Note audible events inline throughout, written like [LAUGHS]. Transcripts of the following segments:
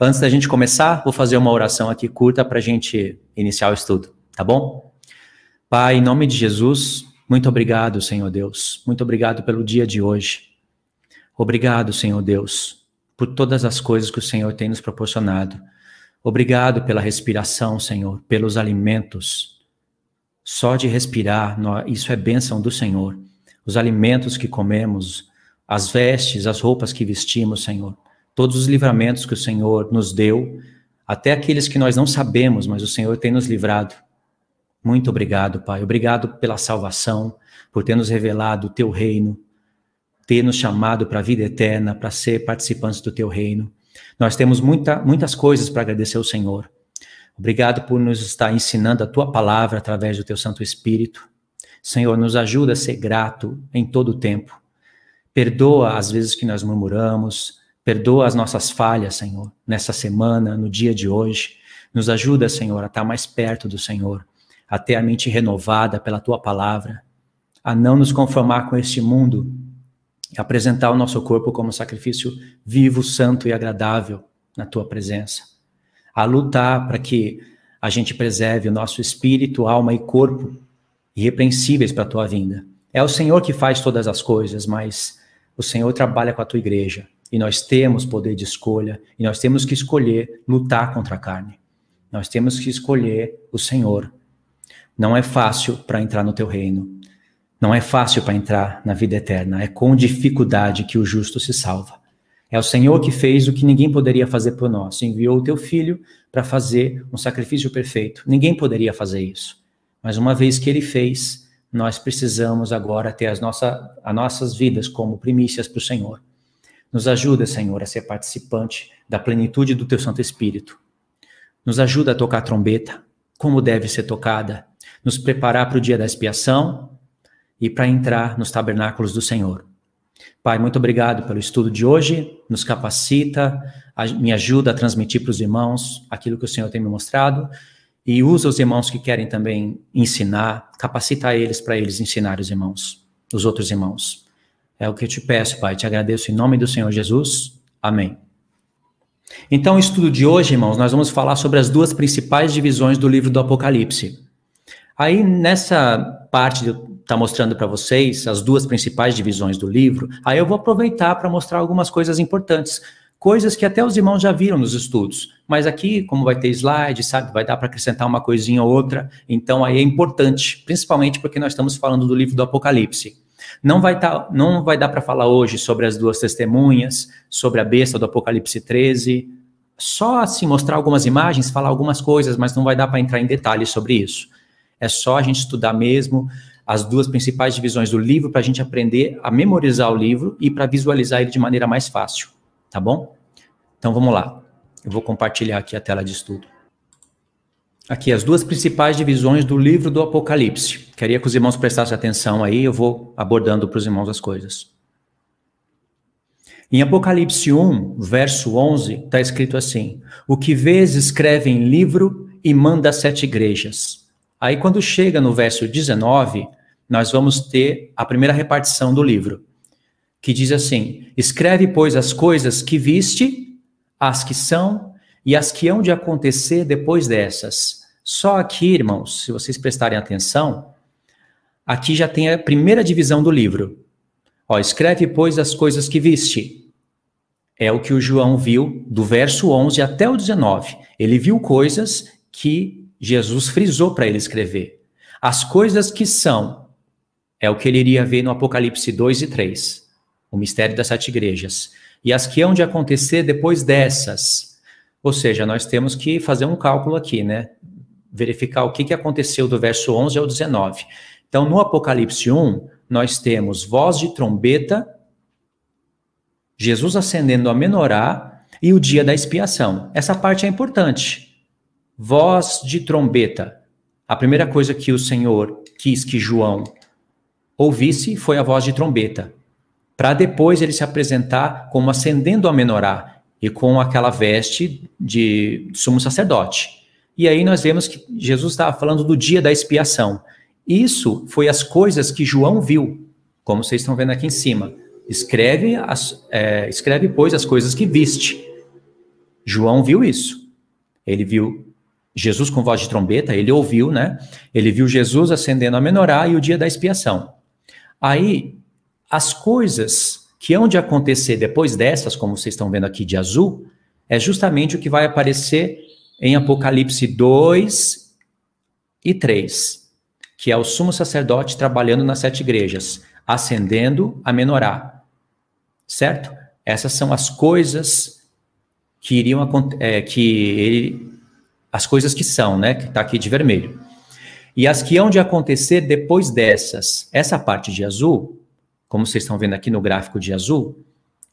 Antes da gente começar, vou fazer uma oração aqui curta para a gente iniciar o estudo, tá bom? Pai, em nome de Jesus, muito obrigado, Senhor Deus. Muito obrigado pelo dia de hoje. Obrigado, Senhor Deus, por todas as coisas que o Senhor tem nos proporcionado. Obrigado pela respiração, Senhor, pelos alimentos. Só de respirar, isso é bênção do Senhor. Os alimentos que comemos, as vestes, as roupas que vestimos, Senhor todos os livramentos que o Senhor nos deu, até aqueles que nós não sabemos, mas o Senhor tem nos livrado. Muito obrigado, Pai. Obrigado pela salvação, por ter nos revelado o teu reino, ter nos chamado para a vida eterna, para ser participantes do teu reino. Nós temos muita, muitas coisas para agradecer ao Senhor. Obrigado por nos estar ensinando a tua palavra através do teu Santo Espírito. Senhor, nos ajuda a ser grato em todo o tempo. Perdoa as vezes que nós murmuramos, Perdoa as nossas falhas, Senhor, nessa semana, no dia de hoje. Nos ajuda, Senhor, a estar mais perto do Senhor, a ter a mente renovada pela tua palavra, a não nos conformar com este mundo, e apresentar o nosso corpo como sacrifício vivo, santo e agradável na tua presença, a lutar para que a gente preserve o nosso espírito, alma e corpo irrepreensíveis para a tua vinda. É o Senhor que faz todas as coisas, mas o Senhor trabalha com a tua igreja. E nós temos poder de escolha, e nós temos que escolher lutar contra a carne. Nós temos que escolher o Senhor. Não é fácil para entrar no teu reino. Não é fácil para entrar na vida eterna. É com dificuldade que o justo se salva. É o Senhor que fez o que ninguém poderia fazer por nós. Enviou o teu filho para fazer um sacrifício perfeito. Ninguém poderia fazer isso. Mas uma vez que ele fez, nós precisamos agora ter as, nossa, as nossas vidas como primícias para o Senhor. Nos ajuda, Senhor, a ser participante da plenitude do Teu Santo Espírito. Nos ajuda a tocar a trombeta, como deve ser tocada, nos preparar para o dia da expiação e para entrar nos tabernáculos do Senhor. Pai, muito obrigado pelo estudo de hoje, nos capacita, me ajuda a transmitir para os irmãos aquilo que o Senhor tem me mostrado e usa os irmãos que querem também ensinar, capacita eles para eles ensinar os irmãos, os outros irmãos. É o que eu te peço, Pai. Te agradeço em nome do Senhor Jesus. Amém. Então, o estudo de hoje, irmãos, nós vamos falar sobre as duas principais divisões do livro do Apocalipse. Aí, nessa parte de tá mostrando para vocês as duas principais divisões do livro, aí eu vou aproveitar para mostrar algumas coisas importantes, coisas que até os irmãos já viram nos estudos, mas aqui, como vai ter slide, sabe, vai dar para acrescentar uma coisinha ou outra, então aí é importante, principalmente porque nós estamos falando do livro do Apocalipse. Não vai, tá, não vai dar para falar hoje sobre as duas testemunhas, sobre a besta do Apocalipse 13, só assim mostrar algumas imagens, falar algumas coisas, mas não vai dar para entrar em detalhes sobre isso. É só a gente estudar mesmo as duas principais divisões do livro para a gente aprender a memorizar o livro e para visualizar ele de maneira mais fácil, tá bom? Então vamos lá. Eu vou compartilhar aqui a tela de estudo. Aqui as duas principais divisões do livro do Apocalipse. Queria que os irmãos prestassem atenção aí, eu vou abordando para os irmãos as coisas. Em Apocalipse 1, verso 11, está escrito assim: O que vês escreve em livro e manda sete igrejas. Aí, quando chega no verso 19, nós vamos ter a primeira repartição do livro, que diz assim: Escreve, pois, as coisas que viste, as que são e as que hão de acontecer depois dessas. Só aqui, irmãos, se vocês prestarem atenção, Aqui já tem a primeira divisão do livro. Ó, escreve, pois, as coisas que viste. É o que o João viu do verso 11 até o 19. Ele viu coisas que Jesus frisou para ele escrever. As coisas que são é o que ele iria ver no Apocalipse 2 e 3, o mistério das sete igrejas. E as que hão de acontecer depois dessas. Ou seja, nós temos que fazer um cálculo aqui, né? Verificar o que, que aconteceu do verso 11 ao 19. Então, no Apocalipse 1, nós temos voz de trombeta, Jesus acendendo a menorá e o dia da expiação. Essa parte é importante. Voz de trombeta. A primeira coisa que o Senhor quis que João ouvisse foi a voz de trombeta, para depois ele se apresentar como acendendo a menorá e com aquela veste de sumo sacerdote. E aí nós vemos que Jesus estava falando do dia da expiação. Isso foi as coisas que João viu, como vocês estão vendo aqui em cima. Escreve, as, é, escreve pois, as coisas que viste. João viu isso. Ele viu Jesus com voz de trombeta, ele ouviu, né? Ele viu Jesus acendendo a menorá e o dia da expiação. Aí, as coisas que hão de acontecer depois dessas, como vocês estão vendo aqui de azul, é justamente o que vai aparecer em Apocalipse 2 e 3 que é o sumo sacerdote trabalhando nas sete igrejas, ascendendo a menorá. Certo? Essas são as coisas que iriam é, que ele, as coisas que são, né, que está aqui de vermelho. E as que hão de acontecer depois dessas. Essa parte de azul, como vocês estão vendo aqui no gráfico de azul,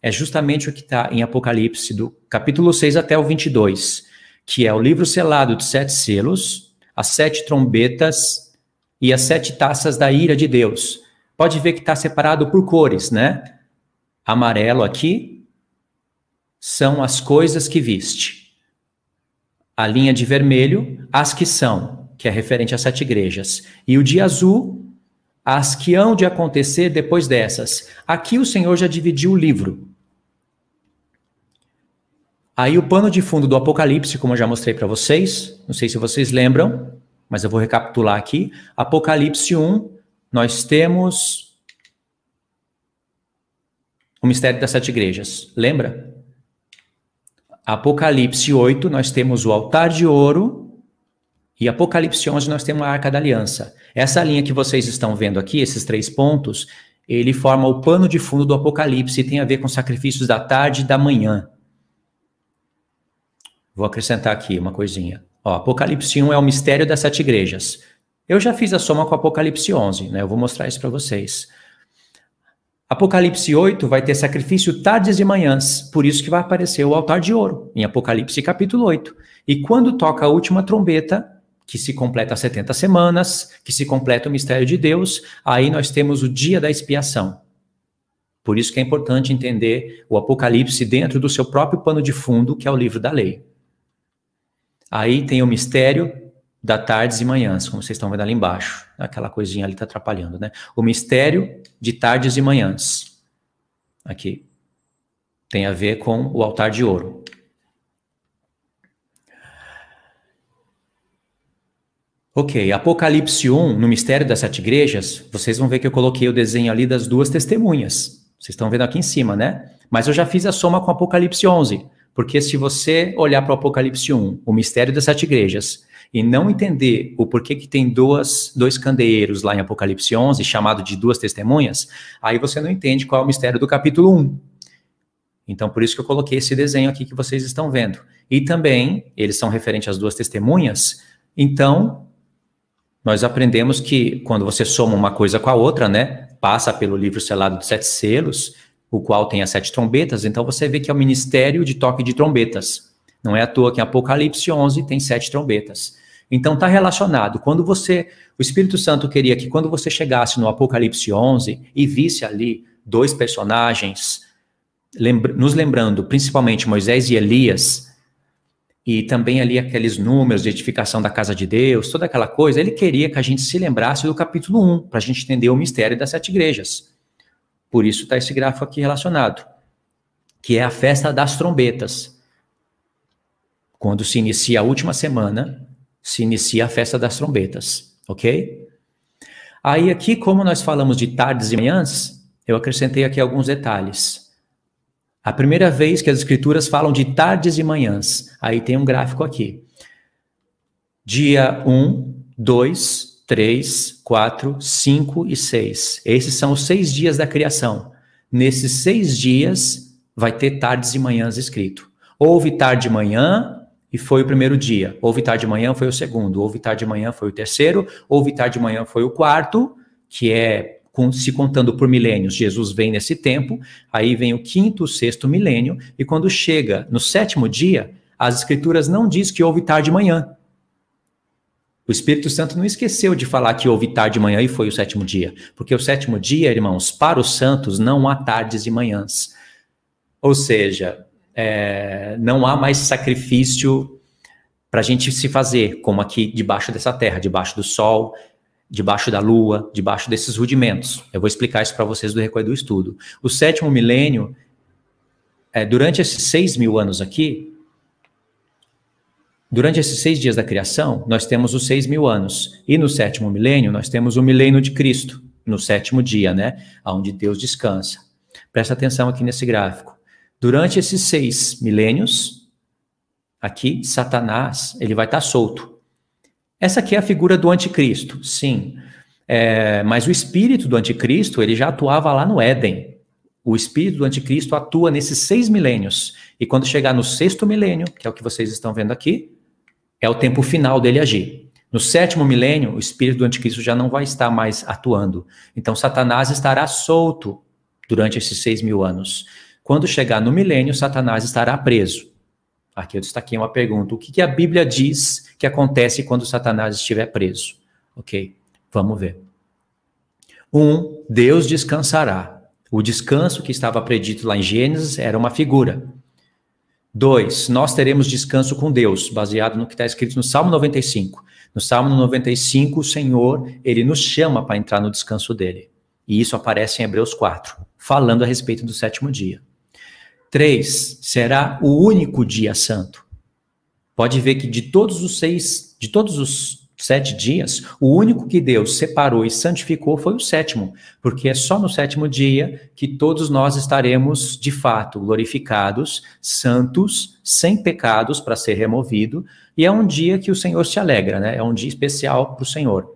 é justamente o que está em Apocalipse, do capítulo 6 até o 22, que é o livro selado de sete selos, as sete trombetas e as sete taças da ira de Deus. Pode ver que está separado por cores, né? Amarelo aqui são as coisas que viste. A linha de vermelho, as que são, que é referente às sete igrejas. E o de azul, as que hão de acontecer depois dessas. Aqui o Senhor já dividiu o livro. Aí o pano de fundo do Apocalipse, como eu já mostrei para vocês, não sei se vocês lembram, mas eu vou recapitular aqui. Apocalipse 1, nós temos o mistério das sete igrejas, lembra? Apocalipse 8, nós temos o altar de ouro, e Apocalipse 11, nós temos a arca da aliança. Essa linha que vocês estão vendo aqui, esses três pontos, ele forma o pano de fundo do Apocalipse e tem a ver com sacrifícios da tarde e da manhã. Vou acrescentar aqui uma coisinha. Ó, Apocalipse 1 é o mistério das sete igrejas. Eu já fiz a soma com Apocalipse 11, né? Eu vou mostrar isso para vocês. Apocalipse 8 vai ter sacrifício tardes e manhãs, por isso que vai aparecer o altar de ouro, em Apocalipse capítulo 8. E quando toca a última trombeta, que se completa 70 semanas, que se completa o mistério de Deus, aí nós temos o dia da expiação. Por isso que é importante entender o Apocalipse dentro do seu próprio pano de fundo, que é o livro da lei. Aí tem o mistério da tardes e manhãs, como vocês estão vendo ali embaixo. Aquela coisinha ali está atrapalhando, né? O mistério de tardes e manhãs. Aqui. Tem a ver com o altar de ouro. Ok, Apocalipse 1, no mistério das sete igrejas, vocês vão ver que eu coloquei o desenho ali das duas testemunhas. Vocês estão vendo aqui em cima, né? Mas eu já fiz a soma com Apocalipse 11. Porque se você olhar para o Apocalipse 1, o mistério das sete igrejas, e não entender o porquê que tem duas, dois candeeiros lá em Apocalipse 11, chamado de duas testemunhas, aí você não entende qual é o mistério do capítulo 1. Então, por isso que eu coloquei esse desenho aqui que vocês estão vendo. E também, eles são referentes às duas testemunhas, então, nós aprendemos que quando você soma uma coisa com a outra, né, passa pelo livro selado de sete selos, o qual tem as sete trombetas, então você vê que é o ministério de toque de trombetas. Não é à toa que em Apocalipse 11 tem sete trombetas. Então está relacionado. Quando você, o Espírito Santo queria que quando você chegasse no Apocalipse 11 e visse ali dois personagens, lembra, nos lembrando principalmente Moisés e Elias, e também ali aqueles números de edificação da casa de Deus, toda aquela coisa, ele queria que a gente se lembrasse do capítulo 1, para a gente entender o mistério das sete igrejas. Por isso está esse gráfico aqui relacionado, que é a festa das trombetas. Quando se inicia a última semana, se inicia a festa das trombetas, ok? Aí aqui, como nós falamos de tardes e manhãs, eu acrescentei aqui alguns detalhes. A primeira vez que as escrituras falam de tardes e manhãs, aí tem um gráfico aqui. Dia 1, 2, 3, 4, 5 e 6. Esses são os seis dias da criação. Nesses seis dias vai ter tardes e manhãs escrito. Houve tarde e manhã e foi o primeiro dia. Houve tarde e manhã foi o segundo. Houve tarde e manhã foi o terceiro. Houve tarde e manhã foi o quarto, que é se contando por milênios. Jesus vem nesse tempo. Aí vem o quinto, o sexto milênio. E quando chega no sétimo dia, as escrituras não diz que houve tarde e manhã o Espírito Santo não esqueceu de falar que houve tarde e manhã e foi o sétimo dia. Porque o sétimo dia, irmãos, para os santos não há tardes e manhãs. Ou seja, é, não há mais sacrifício para a gente se fazer, como aqui debaixo dessa terra, debaixo do sol, debaixo da lua, debaixo desses rudimentos. Eu vou explicar isso para vocês do recolher do estudo. O sétimo milênio, é, durante esses seis mil anos aqui, Durante esses seis dias da criação, nós temos os seis mil anos. E no sétimo milênio, nós temos o milênio de Cristo, no sétimo dia, né? Onde Deus descansa. Presta atenção aqui nesse gráfico. Durante esses seis milênios, aqui, Satanás, ele vai estar tá solto. Essa aqui é a figura do anticristo, sim. É, mas o espírito do anticristo, ele já atuava lá no Éden. O espírito do anticristo atua nesses seis milênios. E quando chegar no sexto milênio, que é o que vocês estão vendo aqui, é o tempo final dele agir. No sétimo milênio, o espírito do anticristo já não vai estar mais atuando. Então, Satanás estará solto durante esses seis mil anos. Quando chegar no milênio, Satanás estará preso. Aqui eu destaquei uma pergunta: o que, que a Bíblia diz que acontece quando Satanás estiver preso? Ok, vamos ver. Um, Deus descansará. O descanso que estava predito lá em Gênesis era uma figura. 2. Nós teremos descanso com Deus, baseado no que está escrito no Salmo 95. No Salmo 95, o Senhor, ele nos chama para entrar no descanso dele. E isso aparece em Hebreus 4, falando a respeito do sétimo dia. 3. Será o único dia santo. Pode ver que de todos os seis, de todos os sete dias, o único que Deus separou e santificou foi o sétimo, porque é só no sétimo dia que todos nós estaremos de fato glorificados, santos, sem pecados para ser removido, e é um dia que o Senhor se alegra, né? É um dia especial para o Senhor.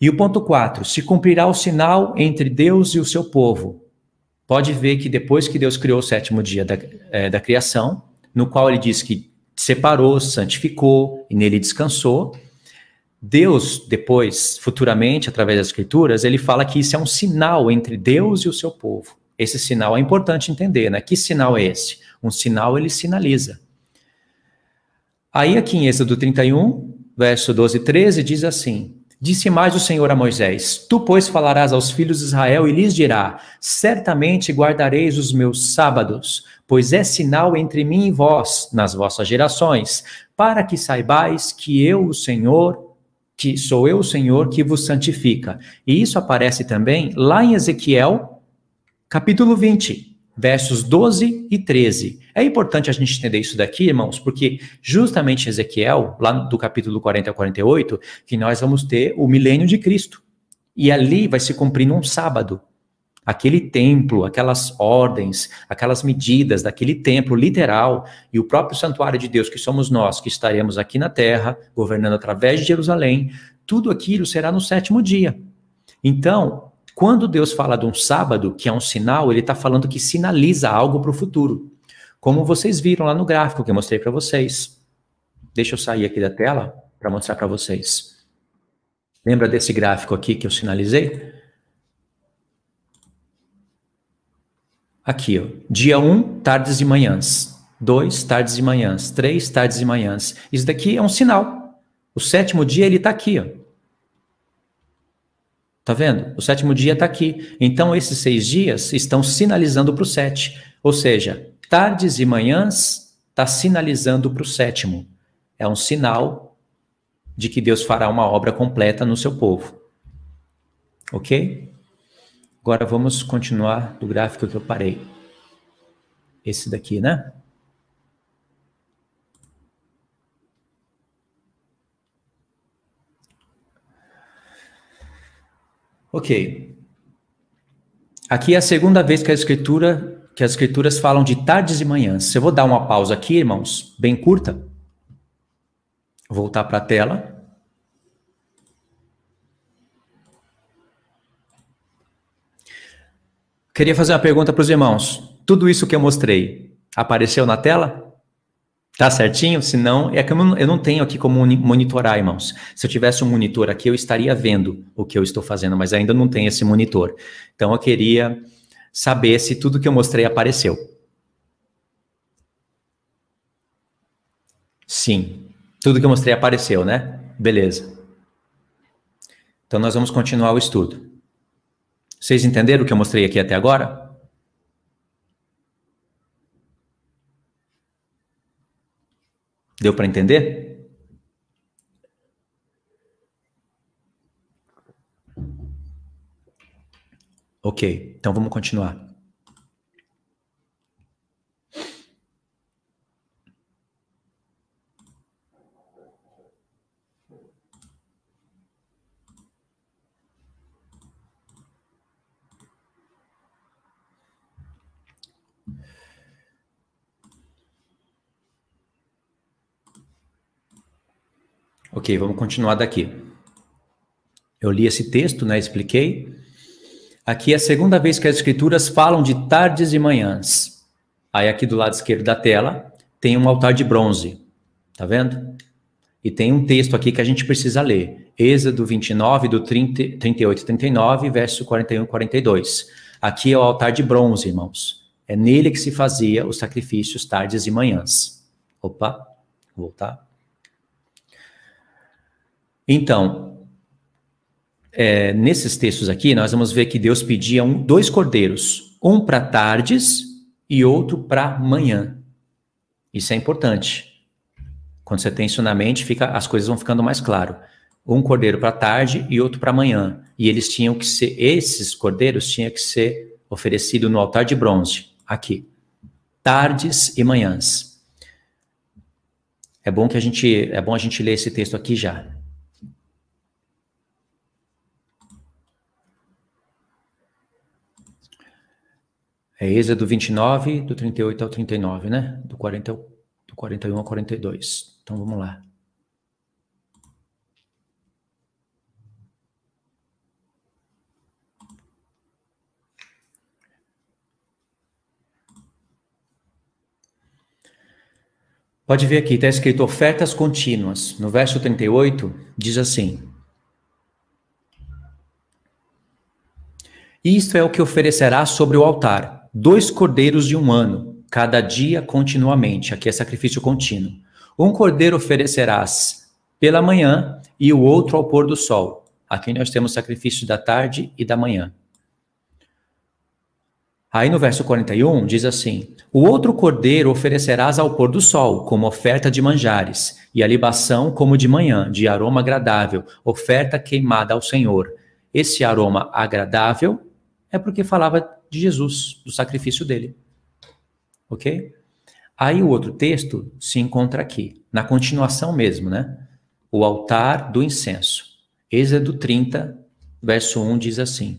E o ponto 4: se cumprirá o sinal entre Deus e o seu povo. Pode ver que depois que Deus criou o sétimo dia da, é, da criação, no qual ele diz que separou, santificou e nele descansou. Deus, depois, futuramente, através das Escrituras, ele fala que isso é um sinal entre Deus e o seu povo. Esse sinal é importante entender, né? Que sinal é esse? Um sinal ele sinaliza. Aí, aqui em Êxodo 31, verso 12 e 13, diz assim: Disse mais o Senhor a Moisés: Tu, pois, falarás aos filhos de Israel e lhes dirá: Certamente guardareis os meus sábados, pois é sinal entre mim e vós, nas vossas gerações, para que saibais que eu, o Senhor, que sou eu o Senhor que vos santifica. E isso aparece também lá em Ezequiel, capítulo 20, versos 12 e 13. É importante a gente entender isso daqui, irmãos, porque justamente Ezequiel, lá do capítulo 40 a 48, que nós vamos ter o milênio de Cristo. E ali vai se cumprir num sábado, aquele templo, aquelas ordens, aquelas medidas daquele templo literal e o próprio santuário de Deus, que somos nós, que estaremos aqui na terra, governando através de Jerusalém, tudo aquilo será no sétimo dia. Então, quando Deus fala de um sábado, que é um sinal, ele está falando que sinaliza algo para o futuro. Como vocês viram lá no gráfico que eu mostrei para vocês. Deixa eu sair aqui da tela para mostrar para vocês. Lembra desse gráfico aqui que eu sinalizei? Aqui, ó. dia 1, um, tardes e manhãs. 2, tardes e manhãs. 3, tardes e manhãs. Isso daqui é um sinal. O sétimo dia, ele está aqui. Ó. Tá vendo? O sétimo dia está aqui. Então, esses seis dias estão sinalizando para o sete. Ou seja, tardes e manhãs está sinalizando para o sétimo. É um sinal de que Deus fará uma obra completa no seu povo. Ok? Agora vamos continuar do gráfico que eu parei. Esse daqui, né? Ok. Aqui é a segunda vez que a escritura que as escrituras falam de tardes e manhãs. Eu vou dar uma pausa aqui, irmãos, bem curta. Voltar para a tela. Queria fazer uma pergunta para os irmãos. Tudo isso que eu mostrei apareceu na tela? Tá certinho? Se não, é que eu não, tenho aqui como monitorar, irmãos. Se eu tivesse um monitor aqui, eu estaria vendo o que eu estou fazendo, mas ainda não tem esse monitor. Então eu queria saber se tudo que eu mostrei apareceu. Sim, tudo que eu mostrei apareceu, né? Beleza. Então nós vamos continuar o estudo. Vocês entenderam o que eu mostrei aqui até agora? Deu para entender? Ok, então vamos continuar. Ok, vamos continuar daqui. Eu li esse texto, né? Expliquei. Aqui é a segunda vez que as escrituras falam de tardes e manhãs. Aí aqui do lado esquerdo da tela tem um altar de bronze. Tá vendo? E tem um texto aqui que a gente precisa ler. Êxodo 29, do 30, 38 e 39, verso 41 e 42. Aqui é o altar de bronze, irmãos. É nele que se fazia os sacrifícios tardes e manhãs. Opa, vou voltar. Então, é, nesses textos aqui, nós vamos ver que Deus pedia um, dois cordeiros, um para tardes e outro para manhã. Isso é importante. Quando você tem isso na mente, fica, as coisas vão ficando mais claro. Um cordeiro para tarde e outro para manhã. E eles tinham que ser, esses cordeiros tinham que ser oferecido no altar de bronze, aqui. Tardes e manhãs. É bom que a gente, é bom a gente ler esse texto aqui já. É Êxodo 29, do 38 ao 39, né? Do, 40, do 41 ao 42. Então vamos lá. Pode ver aqui, está escrito ofertas contínuas. No verso 38, diz assim: Isto é o que oferecerá sobre o altar dois cordeiros de um ano, cada dia continuamente. Aqui é sacrifício contínuo. Um cordeiro oferecerás pela manhã e o outro ao pôr do sol. Aqui nós temos sacrifício da tarde e da manhã. Aí no verso 41 diz assim: O outro cordeiro oferecerás ao pôr do sol, como oferta de manjares, e a libação como de manhã, de aroma agradável, oferta queimada ao Senhor. Esse aroma agradável é porque falava de Jesus, do sacrifício dele. Ok? Aí o outro texto se encontra aqui, na continuação mesmo, né? O altar do incenso. Êxodo 30, verso 1 diz assim: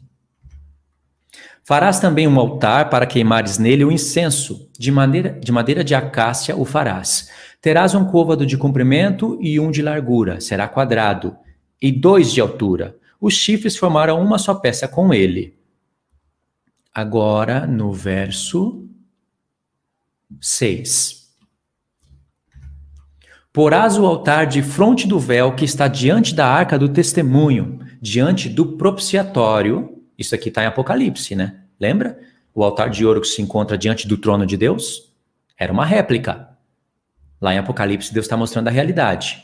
Farás também um altar para queimares nele o incenso, de, madeira de, madeira de acácia o farás. Terás um côvado de comprimento e um de largura, será quadrado, e dois de altura. Os chifres formarão uma só peça com ele agora no verso 6. Porás o altar de fronte do véu que está diante da arca do testemunho, diante do propiciatório. Isso aqui está em Apocalipse, né? Lembra? O altar de ouro que se encontra diante do trono de Deus? Era uma réplica. Lá em Apocalipse, Deus está mostrando a realidade.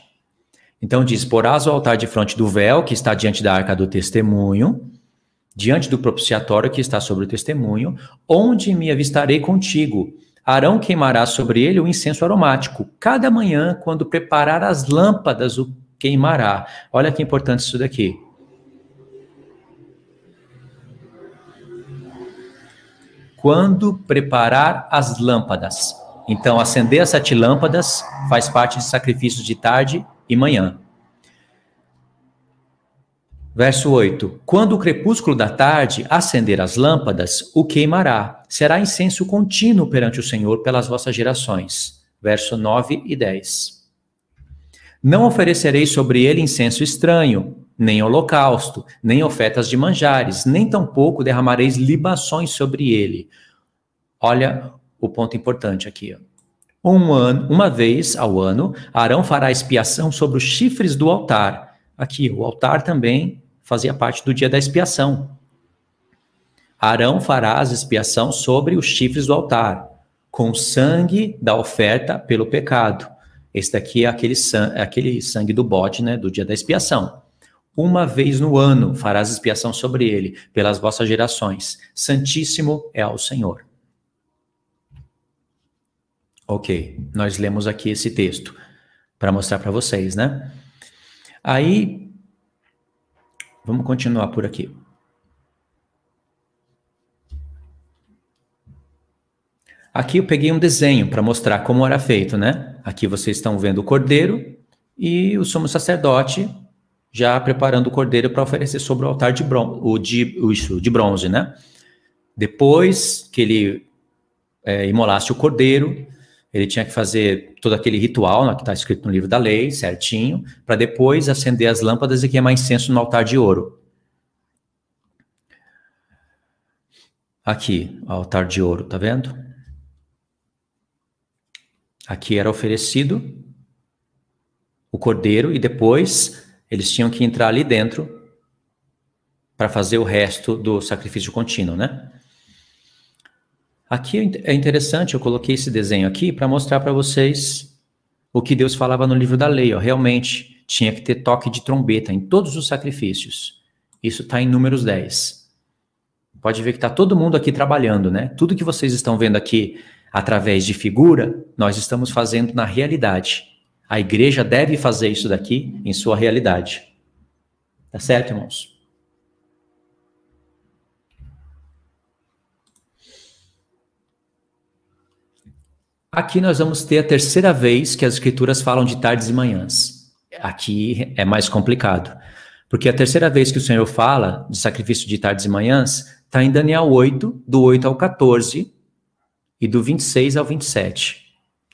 Então diz: Porás o altar de fronte do véu que está diante da arca do testemunho, diante do propiciatório que está sobre o testemunho, onde me avistarei contigo. Arão queimará sobre ele o incenso aromático. Cada manhã, quando preparar as lâmpadas, o queimará. Olha que importante isso daqui. Quando preparar as lâmpadas. Então, acender as sete lâmpadas faz parte de sacrifícios de tarde e manhã. Verso 8: Quando o crepúsculo da tarde acender as lâmpadas, o queimará. Será incenso contínuo perante o Senhor pelas vossas gerações. Verso 9 e 10. Não oferecereis sobre ele incenso estranho, nem holocausto, nem ofertas de manjares, nem tampouco derramareis libações sobre ele. Olha o ponto importante aqui. Um ano, uma vez ao ano, Arão fará expiação sobre os chifres do altar. Aqui, o altar também fazia parte do dia da expiação. Arão fará as expiação sobre os chifres do altar, com o sangue da oferta pelo pecado. Esse daqui é aquele, sangue, é aquele sangue do bode, né, do dia da expiação. Uma vez no ano farás expiação sobre ele, pelas vossas gerações. Santíssimo é ao Senhor. Ok, nós lemos aqui esse texto para mostrar para vocês, né? Aí Vamos continuar por aqui. Aqui eu peguei um desenho para mostrar como era feito, né? Aqui vocês estão vendo o cordeiro e o sumo sacerdote já preparando o cordeiro para oferecer sobre o altar de bronze, o de, de bronze, né? Depois que ele é, imolasse o cordeiro, ele tinha que fazer todo aquele ritual né, que está escrito no livro da lei, certinho, para depois acender as lâmpadas e queimar incenso no altar de ouro. Aqui, altar de ouro, tá vendo? Aqui era oferecido o cordeiro e depois eles tinham que entrar ali dentro para fazer o resto do sacrifício contínuo, né? Aqui é, é interessante, eu coloquei esse desenho aqui para mostrar para vocês o que Deus falava no livro da lei. Ó. Realmente tinha que ter toque de trombeta em todos os sacrifícios. Isso está em números 10. Pode ver que está todo mundo aqui trabalhando, né? Tudo que vocês estão vendo aqui através de figura, nós estamos fazendo na realidade. A igreja deve fazer isso daqui em sua realidade. Tá certo, irmãos? Aqui nós vamos ter a terceira vez que as escrituras falam de tardes e manhãs. Aqui é mais complicado, porque a terceira vez que o Senhor fala de sacrifício de tardes e manhãs está em Daniel 8, do 8 ao 14 e do 26 ao 27.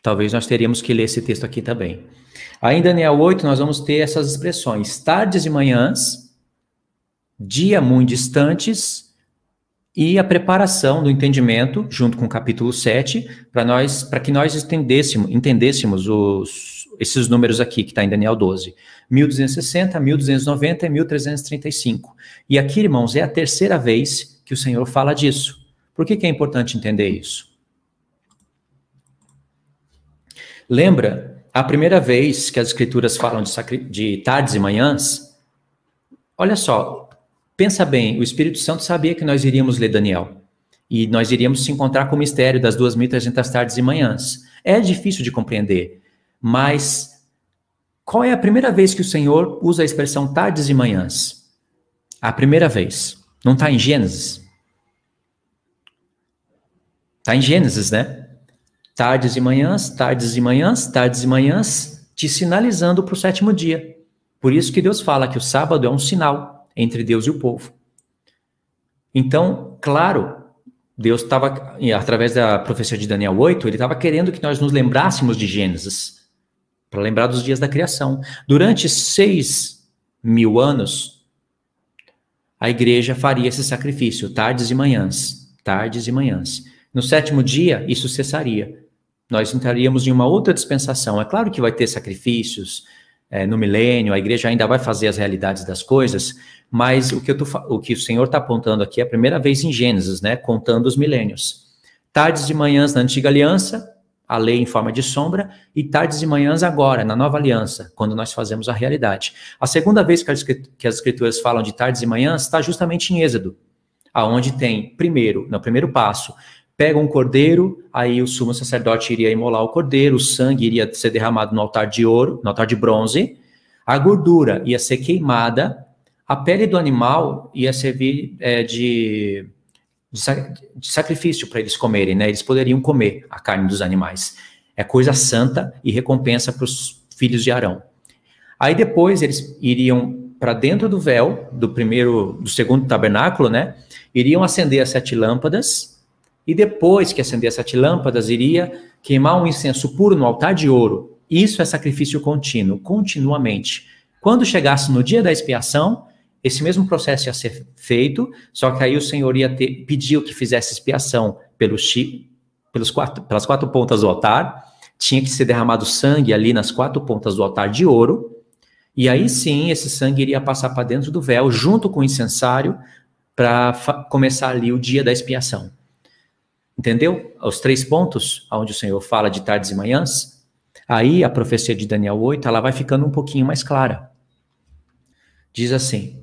Talvez nós teríamos que ler esse texto aqui também. Aí em Daniel 8 nós vamos ter essas expressões: tardes e manhãs, dia muito distantes e a preparação do entendimento, junto com o capítulo 7, para nós, para que nós entendêssemos, entendêssemos os, esses números aqui que está em Daniel 12, 1260, 1290 e 1335. E aqui, irmãos, é a terceira vez que o Senhor fala disso. Por que, que é importante entender isso? Lembra a primeira vez que as escrituras falam de, de tardes e manhãs? Olha só, Pensa bem, o Espírito Santo sabia que nós iríamos ler Daniel. E nós iríamos se encontrar com o mistério das 2.300 tardes e manhãs. É difícil de compreender, mas qual é a primeira vez que o Senhor usa a expressão tardes e manhãs? A primeira vez. Não está em Gênesis? Está em Gênesis, né? Tardes e manhãs, tardes e manhãs, tardes e manhãs, te sinalizando para o sétimo dia. Por isso que Deus fala que o sábado é um sinal entre Deus e o povo. Então, claro, Deus estava, através da profecia de Daniel 8, ele estava querendo que nós nos lembrássemos de Gênesis, para lembrar dos dias da criação. Durante seis mil anos, a igreja faria esse sacrifício, tardes e manhãs, tardes e manhãs. No sétimo dia, isso cessaria. Nós entraríamos em uma outra dispensação. É claro que vai ter sacrifícios, é, no milênio, a igreja ainda vai fazer as realidades das coisas, mas o que, tô, o, que o Senhor está apontando aqui é a primeira vez em Gênesis, né? Contando os milênios. Tardes e manhãs na antiga aliança, a lei em forma de sombra, e tardes e manhãs agora, na nova aliança, quando nós fazemos a realidade. A segunda vez que as, que as escrituras falam de tardes e manhãs está justamente em Êxodo, aonde tem, primeiro, no primeiro passo, pega um cordeiro, aí o sumo sacerdote iria imolar o cordeiro, o sangue iria ser derramado no altar de ouro, no altar de bronze, a gordura ia ser queimada, a pele do animal ia servir é, de, de, de, sacrifício para eles comerem, né? Eles poderiam comer a carne dos animais. É coisa santa e recompensa para os filhos de Arão. Aí depois eles iriam para dentro do véu do primeiro, do segundo tabernáculo, né? Iriam acender as sete lâmpadas e depois que acender as sete lâmpadas, iria queimar um incenso puro no altar de ouro. Isso é sacrifício contínuo, continuamente. Quando chegasse no dia da expiação, esse mesmo processo ia ser feito, só que aí o Senhor ia ter, que fizesse expiação pelo chi, pelos quatro, pelas quatro pontas do altar, tinha que ser derramado sangue ali nas quatro pontas do altar de ouro, e aí sim esse sangue iria passar para dentro do véu, junto com o incensário, para começar ali o dia da expiação. Entendeu? Os três pontos, onde o Senhor fala de tardes e manhãs, aí a profecia de Daniel 8, ela vai ficando um pouquinho mais clara. Diz assim: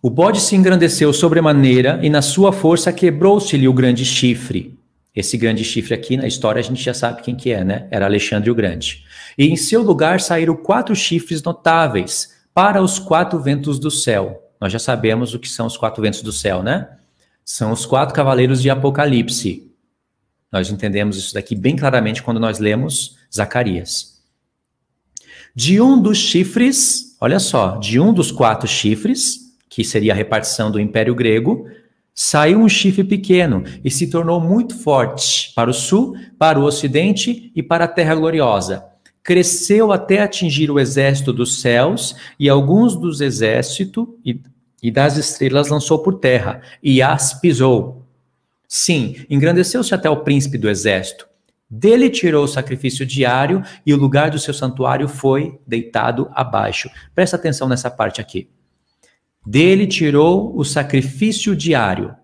O bode se engrandeceu sobremaneira e na sua força quebrou-se-lhe o grande chifre. Esse grande chifre aqui na história a gente já sabe quem que é, né? Era Alexandre o Grande. E em seu lugar saíram quatro chifres notáveis para os quatro ventos do céu. Nós já sabemos o que são os quatro ventos do céu, né? São os quatro cavaleiros de Apocalipse. Nós entendemos isso daqui bem claramente quando nós lemos Zacarias. De um dos chifres, olha só, de um dos quatro chifres, que seria a repartição do Império Grego, saiu um chifre pequeno e se tornou muito forte para o sul, para o ocidente e para a terra gloriosa. Cresceu até atingir o exército dos céus e alguns dos exércitos e e das estrelas lançou por terra, e as pisou. Sim, engrandeceu-se até o príncipe do exército. Dele tirou o sacrifício diário e o lugar do seu santuário foi deitado abaixo. Presta atenção nessa parte aqui. Dele tirou o sacrifício diário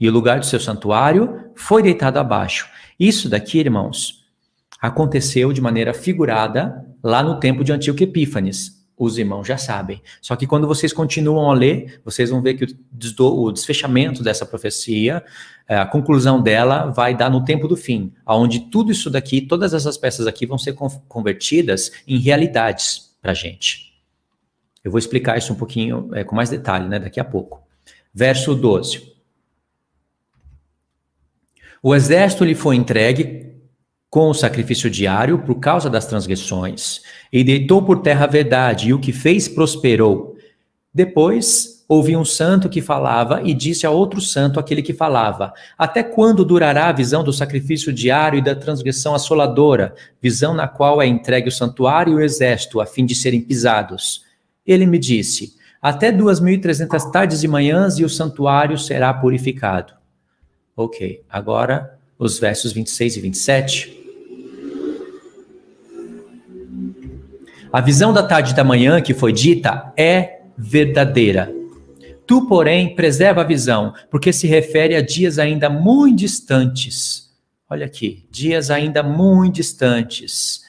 e o lugar do seu santuário foi deitado abaixo. Isso daqui, irmãos, aconteceu de maneira figurada lá no tempo de Antíoco Epífanes os irmãos já sabem. Só que quando vocês continuam a ler, vocês vão ver que o desfechamento dessa profecia, é, a conclusão dela, vai dar no tempo do fim, aonde tudo isso daqui, todas essas peças aqui vão ser convertidas em realidades para gente. Eu vou explicar isso um pouquinho é, com mais detalhe, né, daqui a pouco. Verso 12. O exército lhe foi entregue com o sacrifício diário por causa das transgressões, e deitou por terra a verdade, e o que fez prosperou. Depois ouvi um santo que falava e disse a outro santo aquele que falava: Até quando durará a visão do sacrifício diário e da transgressão assoladora, visão na qual é entregue o santuário e o exército, a fim de serem pisados? Ele me disse: Até duas mil e trezentas tardes e manhãs, e o santuário será purificado. Ok, agora os versos 26 e 27. A visão da tarde e da manhã que foi dita é verdadeira. Tu, porém, preserva a visão, porque se refere a dias ainda muito distantes. Olha aqui, dias ainda muito distantes.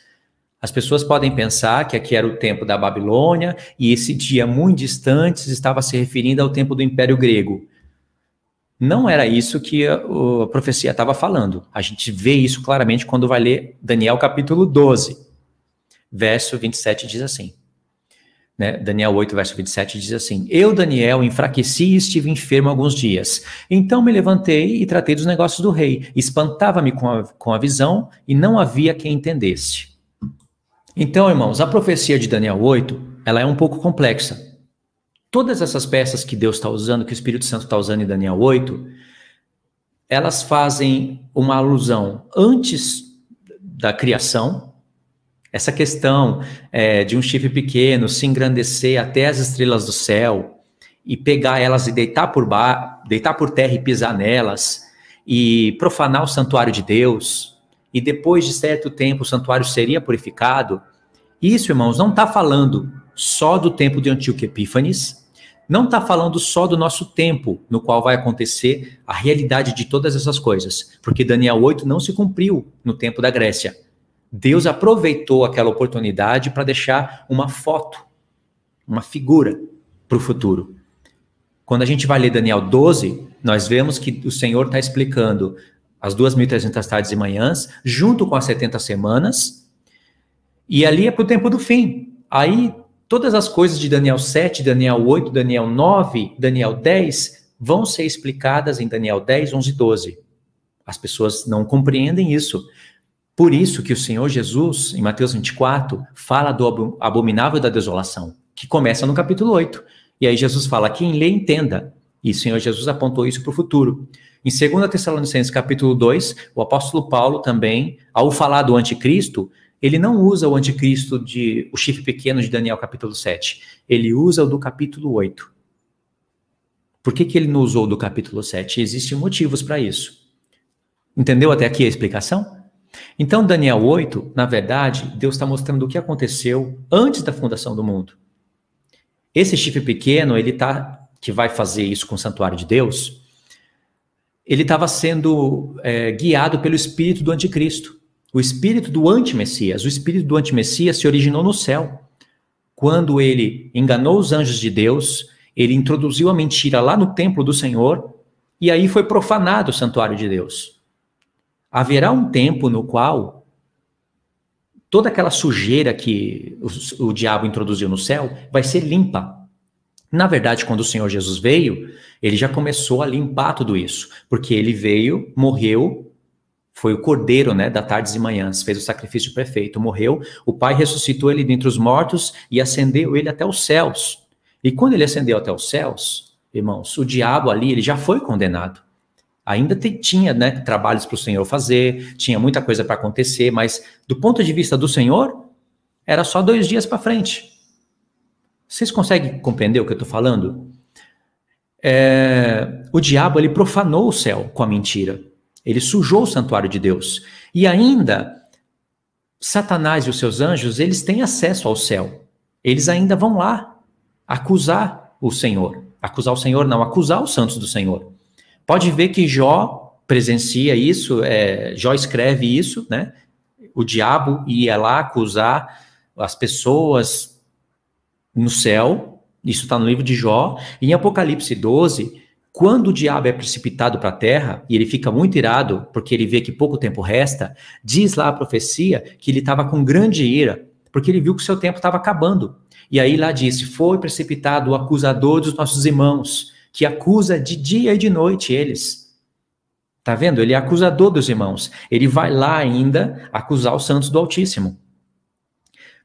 As pessoas podem pensar que aqui era o tempo da Babilônia e esse dia muito distante estava se referindo ao tempo do Império Grego. Não era uhum. isso que a, a profecia estava falando. A gente vê isso claramente quando vai ler Daniel capítulo 12, verso 27 diz assim. Né? Daniel 8, verso 27 diz assim: Eu, Daniel, enfraqueci e estive enfermo alguns dias. Então me levantei e tratei dos negócios do rei. Espantava-me com a, com a visão e não havia quem entendesse. Então, irmãos, a profecia de Daniel 8 ela é um pouco complexa todas essas peças que Deus está usando, que o Espírito Santo está usando em Daniel 8, elas fazem uma alusão antes da criação, essa questão é, de um chifre pequeno se engrandecer até as estrelas do céu e pegar elas e deitar por, bar, deitar por terra e pisar nelas e profanar o santuário de Deus, e depois de certo tempo o santuário seria purificado. Isso, irmãos, não está falando só do tempo de Antíoco Epífanes, não está falando só do nosso tempo no qual vai acontecer a realidade de todas essas coisas, porque Daniel 8 não se cumpriu no tempo da Grécia. Deus aproveitou aquela oportunidade para deixar uma foto, uma figura para o futuro. Quando a gente vai ler Daniel 12, nós vemos que o Senhor está explicando as 2.300 tardes e manhãs, junto com as 70 semanas, e ali é para o tempo do fim. Aí todas as coisas de Daniel 7, Daniel 8, Daniel 9, Daniel 10 vão ser explicadas em Daniel 10, 11 e 12. As pessoas não compreendem isso. Por isso que o Senhor Jesus, em Mateus 24, fala do abominável da desolação, que começa no capítulo 8. E aí Jesus fala: quem lê, entenda. E o Senhor Jesus apontou isso para o futuro. Em 2 Tessalonicenses capítulo 2, o apóstolo Paulo também, ao falar do anticristo, ele não usa o anticristo de o chifre pequeno de Daniel capítulo 7. Ele usa o do capítulo 8. Por que, que ele não usou o do capítulo 7? Existem motivos para isso. Entendeu até aqui a explicação? Então, Daniel 8, na verdade, Deus está mostrando o que aconteceu antes da fundação do mundo. Esse chifre pequeno, ele tá, que vai fazer isso com o santuário de Deus, ele estava sendo é, guiado pelo espírito do anticristo. O espírito do anti-messias. O espírito do anti-messias se originou no céu. Quando ele enganou os anjos de Deus, ele introduziu a mentira lá no templo do Senhor e aí foi profanado o santuário de Deus. Haverá um tempo no qual toda aquela sujeira que o, o diabo introduziu no céu vai ser limpa. Na verdade, quando o Senhor Jesus veio, ele já começou a limpar tudo isso, porque ele veio, morreu foi o cordeiro, né, da tardes e manhãs, fez o sacrifício perfeito, morreu, o Pai ressuscitou ele dentre os mortos e ascendeu ele até os céus. E quando ele ascendeu até os céus, irmãos, o diabo ali, ele já foi condenado. Ainda tinha, né, trabalhos para o Senhor fazer, tinha muita coisa para acontecer, mas do ponto de vista do Senhor, era só dois dias para frente. Vocês conseguem compreender o que eu estou falando? É, o diabo ele profanou o céu com a mentira. Ele sujou o santuário de Deus. E ainda, Satanás e os seus anjos, eles têm acesso ao céu. Eles ainda vão lá acusar o Senhor. Acusar o Senhor, não, acusar os santos do Senhor. Pode ver que Jó presencia isso, é, Jó escreve isso, né? O diabo ia lá acusar as pessoas no céu, isso está no livro de Jó. Em Apocalipse 12, quando o diabo é precipitado para a terra e ele fica muito irado porque ele vê que pouco tempo resta, diz lá a profecia que ele estava com grande ira, porque ele viu que o seu tempo estava acabando. E aí lá disse: Foi precipitado o acusador dos nossos irmãos, que acusa de dia e de noite eles. Está vendo? Ele é acusador dos irmãos. Ele vai lá ainda acusar os santos do Altíssimo.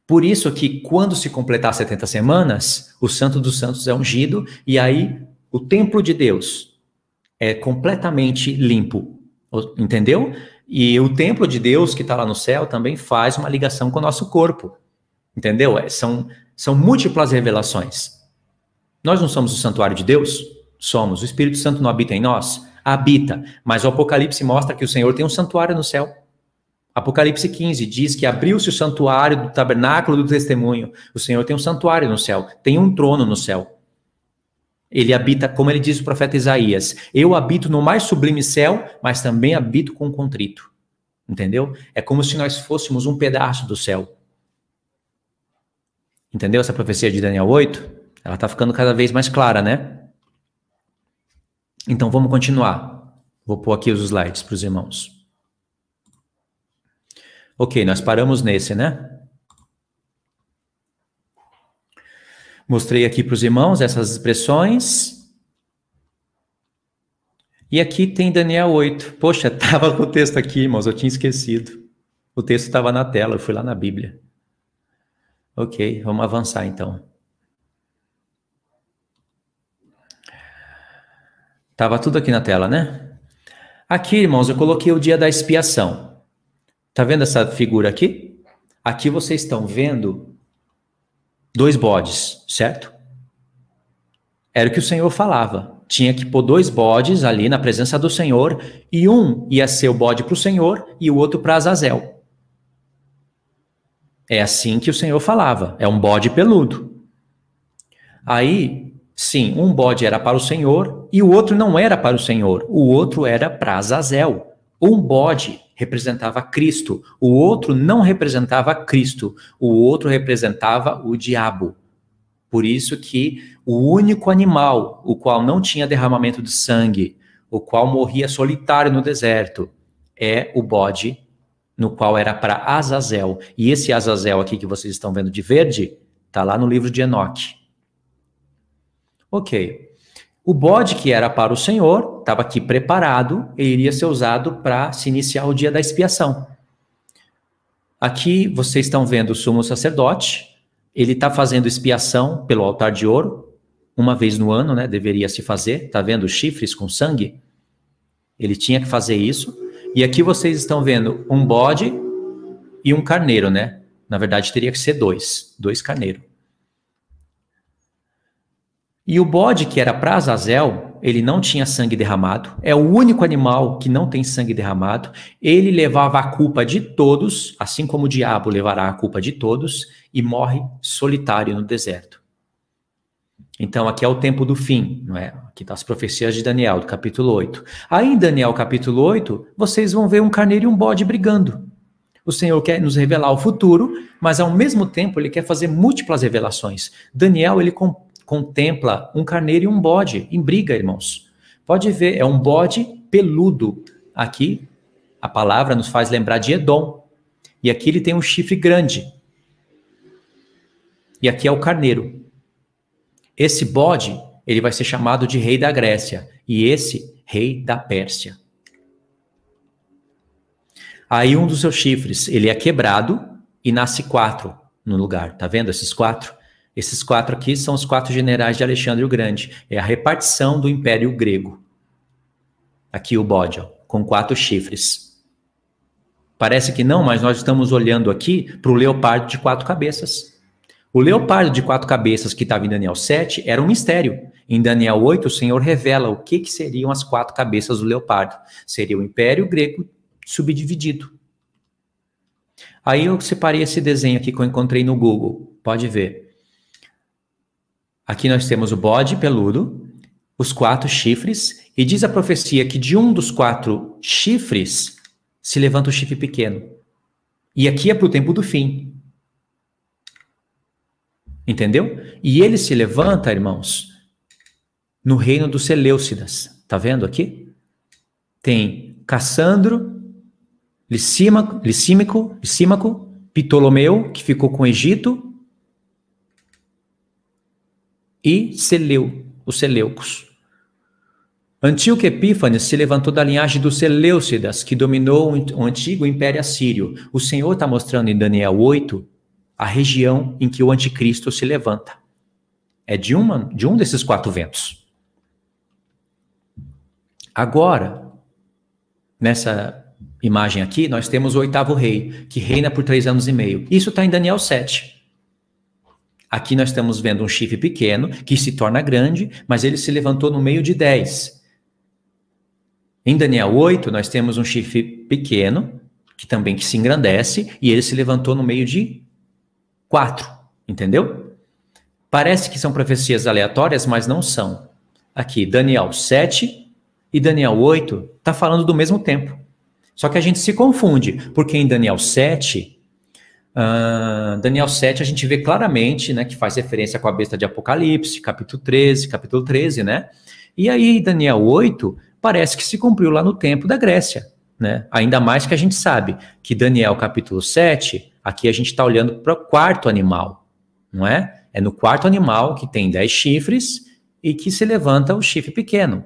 Por isso que quando se completar 70 semanas, o santo dos santos é ungido e aí o templo de Deus é completamente limpo, entendeu? E o templo de Deus que está lá no céu também faz uma ligação com o nosso corpo, entendeu? É, são, são múltiplas revelações. Nós não somos o santuário de Deus? Somos. O Espírito Santo não habita em nós? Habita. Mas o Apocalipse mostra que o Senhor tem um santuário no céu. Apocalipse 15 diz que abriu-se o santuário do tabernáculo do testemunho. O Senhor tem um santuário no céu, tem um trono no céu. Ele habita, como ele diz o profeta Isaías: Eu habito no mais sublime céu, mas também habito com contrito. Entendeu? É como se nós fôssemos um pedaço do céu. Entendeu essa profecia de Daniel 8? Ela está ficando cada vez mais clara, né? Então vamos continuar. Vou pôr aqui os slides para os irmãos. Ok, nós paramos nesse, né? Mostrei aqui para os irmãos essas expressões. E aqui tem Daniel 8. Poxa, estava [LAUGHS] o texto aqui, irmãos, eu tinha esquecido. O texto estava na tela, eu fui lá na Bíblia. Ok, vamos avançar então. Estava tudo aqui na tela, né? Aqui, irmãos, eu coloquei o dia da expiação. Tá vendo essa figura aqui? Aqui vocês estão vendo dois bodes, certo? Era o que o Senhor falava. Tinha que pôr dois bodes ali na presença do Senhor, e um ia ser o bode para o Senhor e o outro para Azazel. É assim que o Senhor falava, é um bode peludo. Aí, sim, um bode era para o Senhor e o outro não era para o Senhor, o outro era para Azazel. Um bode representava Cristo, o outro não representava Cristo, o outro representava o diabo. Por isso que o único animal, o qual não tinha derramamento de sangue, o qual morria solitário no deserto, é o bode no qual era para Azazel. E esse Azazel aqui que vocês estão vendo de verde, tá lá no livro de Enoque. OK. O bode que era para o Senhor estava aqui preparado e iria ser usado para se iniciar o dia da expiação. Aqui vocês estão vendo o sumo sacerdote, ele está fazendo expiação pelo altar de ouro, uma vez no ano, né? Deveria se fazer, tá vendo os chifres com sangue? Ele tinha que fazer isso. E aqui vocês estão vendo um bode e um carneiro, né? Na verdade, teria que ser dois, dois carneiros. E o bode que era para Azazel, ele não tinha sangue derramado, é o único animal que não tem sangue derramado. Ele levava a culpa de todos, assim como o diabo levará a culpa de todos, e morre solitário no deserto. Então, aqui é o tempo do fim, não é? Aqui estão tá as profecias de Daniel, do capítulo 8. Aí, em Daniel, capítulo 8, vocês vão ver um carneiro e um bode brigando. O Senhor quer nos revelar o futuro, mas ao mesmo tempo ele quer fazer múltiplas revelações. Daniel, ele contempla um carneiro e um bode em briga, irmãos. Pode ver, é um bode peludo. Aqui, a palavra nos faz lembrar de Edom. E aqui ele tem um chifre grande. E aqui é o carneiro. Esse bode, ele vai ser chamado de rei da Grécia. E esse, rei da Pérsia. Aí um dos seus chifres, ele é quebrado e nasce quatro no lugar. Tá vendo esses quatro? Esses quatro aqui são os quatro generais de Alexandre o Grande. É a repartição do Império Grego. Aqui o bode, ó, com quatro chifres. Parece que não, mas nós estamos olhando aqui para o leopardo de quatro cabeças. O leopardo de quatro cabeças que estava em Daniel 7 era um mistério. Em Daniel 8, o Senhor revela o que, que seriam as quatro cabeças do leopardo. Seria o Império Grego subdividido. Aí eu separei esse desenho aqui que eu encontrei no Google. Pode ver. Aqui nós temos o bode peludo, os quatro chifres, e diz a profecia que de um dos quatro chifres se levanta o chifre pequeno. E aqui é para o tempo do fim. Entendeu? E ele se levanta, irmãos, no reino dos Seleucidas. Tá vendo aqui? Tem Cassandro, Licímaco, Licímaco, Ptolomeu, que ficou com o Egito, e Seleu, os Seleucos. Antíoco Epífanes se levantou da linhagem dos Seleucidas, que dominou o antigo Império Assírio. O Senhor está mostrando em Daniel 8 a região em que o anticristo se levanta. É de, uma, de um desses quatro ventos. Agora, nessa imagem aqui, nós temos o oitavo rei, que reina por três anos e meio. Isso está em Daniel 7. Aqui nós estamos vendo um chifre pequeno que se torna grande, mas ele se levantou no meio de 10. Em Daniel 8, nós temos um chifre pequeno, que também que se engrandece, e ele se levantou no meio de 4. Entendeu? Parece que são profecias aleatórias, mas não são. Aqui, Daniel 7 e Daniel 8 está falando do mesmo tempo. Só que a gente se confunde, porque em Daniel 7 Uh, Daniel 7, a gente vê claramente, né, que faz referência com a besta de Apocalipse, capítulo 13, capítulo 13, né? E aí, Daniel 8, parece que se cumpriu lá no tempo da Grécia, né? Ainda mais que a gente sabe que Daniel capítulo 7, aqui a gente está olhando para o quarto animal, não é? É no quarto animal que tem 10 chifres e que se levanta o chifre pequeno.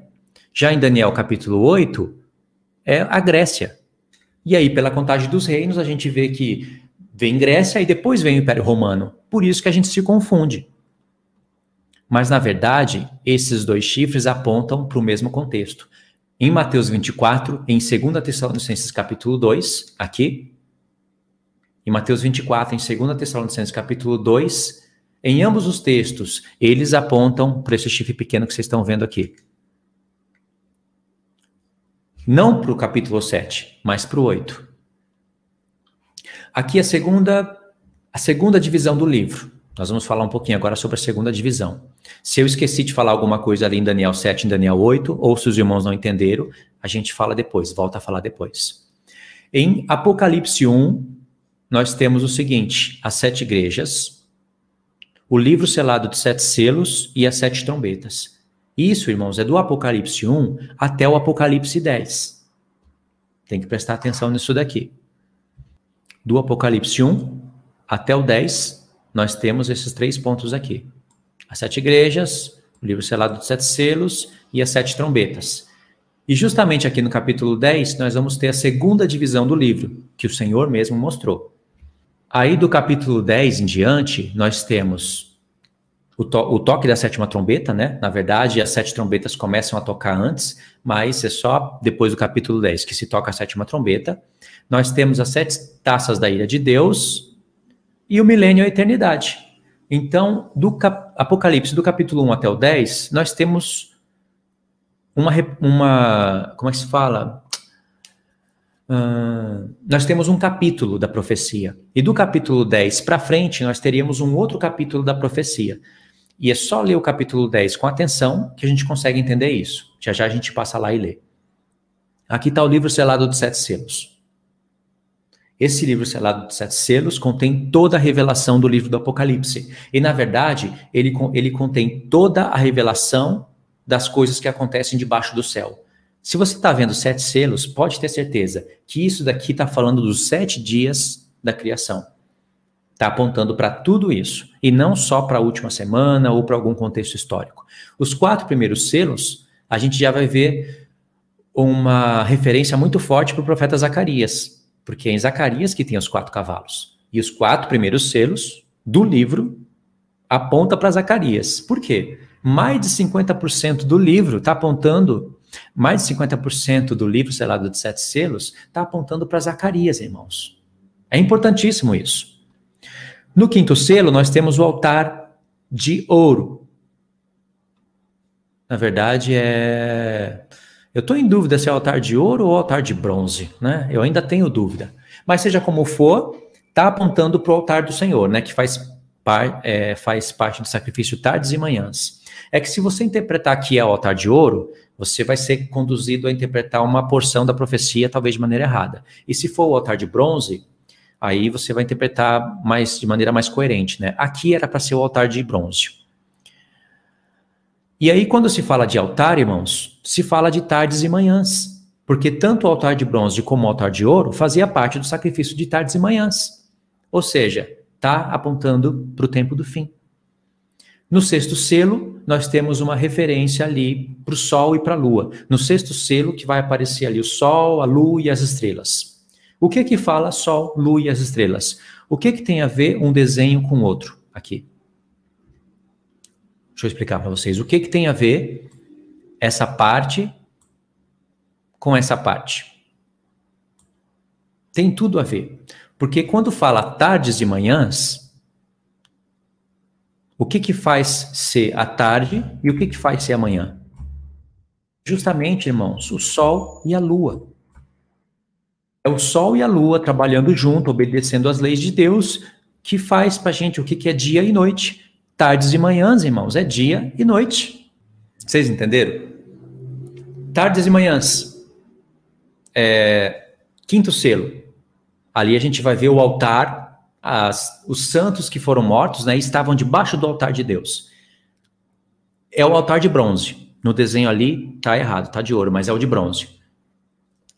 Já em Daniel capítulo 8, é a Grécia. E aí, pela contagem dos reinos, a gente vê que Vem Grécia e depois vem o Império Romano. Por isso que a gente se confunde. Mas, na verdade, esses dois chifres apontam para o mesmo contexto. Em Mateus 24, em 2 Tessalonicenses capítulo 2, aqui, em Mateus 24, em 2 Tessalonicenses capítulo 2, em ambos os textos, eles apontam para esse chifre pequeno que vocês estão vendo aqui. Não para o capítulo 7, mas para o 8. Aqui a segunda, a segunda divisão do livro. Nós vamos falar um pouquinho agora sobre a segunda divisão. Se eu esqueci de falar alguma coisa ali em Daniel 7 e Daniel 8, ou se os irmãos não entenderam, a gente fala depois, volta a falar depois. Em Apocalipse 1, nós temos o seguinte: as sete igrejas, o livro selado de sete selos e as sete trombetas. Isso, irmãos, é do Apocalipse 1 até o Apocalipse 10. Tem que prestar atenção nisso daqui do Apocalipse 1 até o 10, nós temos esses três pontos aqui: as sete igrejas, o livro selado dos sete selos e as sete trombetas. E justamente aqui no capítulo 10, nós vamos ter a segunda divisão do livro, que o Senhor mesmo mostrou. Aí do capítulo 10 em diante, nós temos o, to o, toque da sétima trombeta, né? Na verdade, as sete trombetas começam a tocar antes, mas é só depois do capítulo 10 que se toca a sétima trombeta. Nós temos as sete taças da ira de Deus e o milênio e a eternidade. Então, do Apocalipse, do capítulo 1 até o 10, nós temos uma. uma como é que se fala? Uh, nós temos um capítulo da profecia. E do capítulo 10 para frente, nós teríamos um outro capítulo da profecia. E é só ler o capítulo 10 com atenção que a gente consegue entender isso. Já já a gente passa lá e lê. Aqui está o livro selado de sete selos. Esse livro selado de sete selos contém toda a revelação do livro do Apocalipse. E, na verdade, ele, ele contém toda a revelação das coisas que acontecem debaixo do céu. Se você está vendo sete selos, pode ter certeza que isso daqui está falando dos sete dias da criação. Está apontando para tudo isso, e não só para a última semana ou para algum contexto histórico. Os quatro primeiros selos, a gente já vai ver uma referência muito forte para o profeta Zacarias, porque é em Zacarias que tem os quatro cavalos. E os quatro primeiros selos do livro aponta para Zacarias. Por quê? Mais de 50% do livro está apontando, mais de 50% do livro selado de sete selos está apontando para Zacarias, irmãos. É importantíssimo isso. No quinto selo, nós temos o altar de ouro. Na verdade, é. Eu estou em dúvida se é altar de ouro ou altar de bronze, né? Eu ainda tenho dúvida. Mas seja como for, está apontando para o altar do Senhor, né? Que faz, par, é, faz parte do sacrifício tardes e manhãs. É que se você interpretar que é o altar de ouro, você vai ser conduzido a interpretar uma porção da profecia, talvez de maneira errada. E se for o altar de bronze, Aí você vai interpretar mais de maneira mais coerente, né? Aqui era para ser o altar de bronze. E aí quando se fala de altar, irmãos, se fala de tardes e manhãs, porque tanto o altar de bronze como o altar de ouro fazia parte do sacrifício de tardes e manhãs. Ou seja, está apontando para o tempo do fim. No sexto selo, nós temos uma referência ali para o Sol e para a Lua. No sexto selo, que vai aparecer ali o Sol, a Lua e as estrelas. O que que fala Sol, Lua e as estrelas? O que que tem a ver um desenho com outro aqui? Deixa eu explicar para vocês. O que que tem a ver essa parte com essa parte? Tem tudo a ver. Porque quando fala tardes e manhãs, o que que faz ser a tarde e o que que faz ser amanhã? Justamente, irmãos, o sol e a lua. É o Sol e a Lua trabalhando junto, obedecendo às leis de Deus, que faz para gente o que, que é dia e noite. Tardes e manhãs, irmãos, é dia e noite. Vocês entenderam? Tardes e manhãs. É, quinto selo. Ali a gente vai ver o altar, as, os santos que foram mortos, né, estavam debaixo do altar de Deus. É o altar de bronze. No desenho ali tá errado, tá de ouro, mas é o de bronze.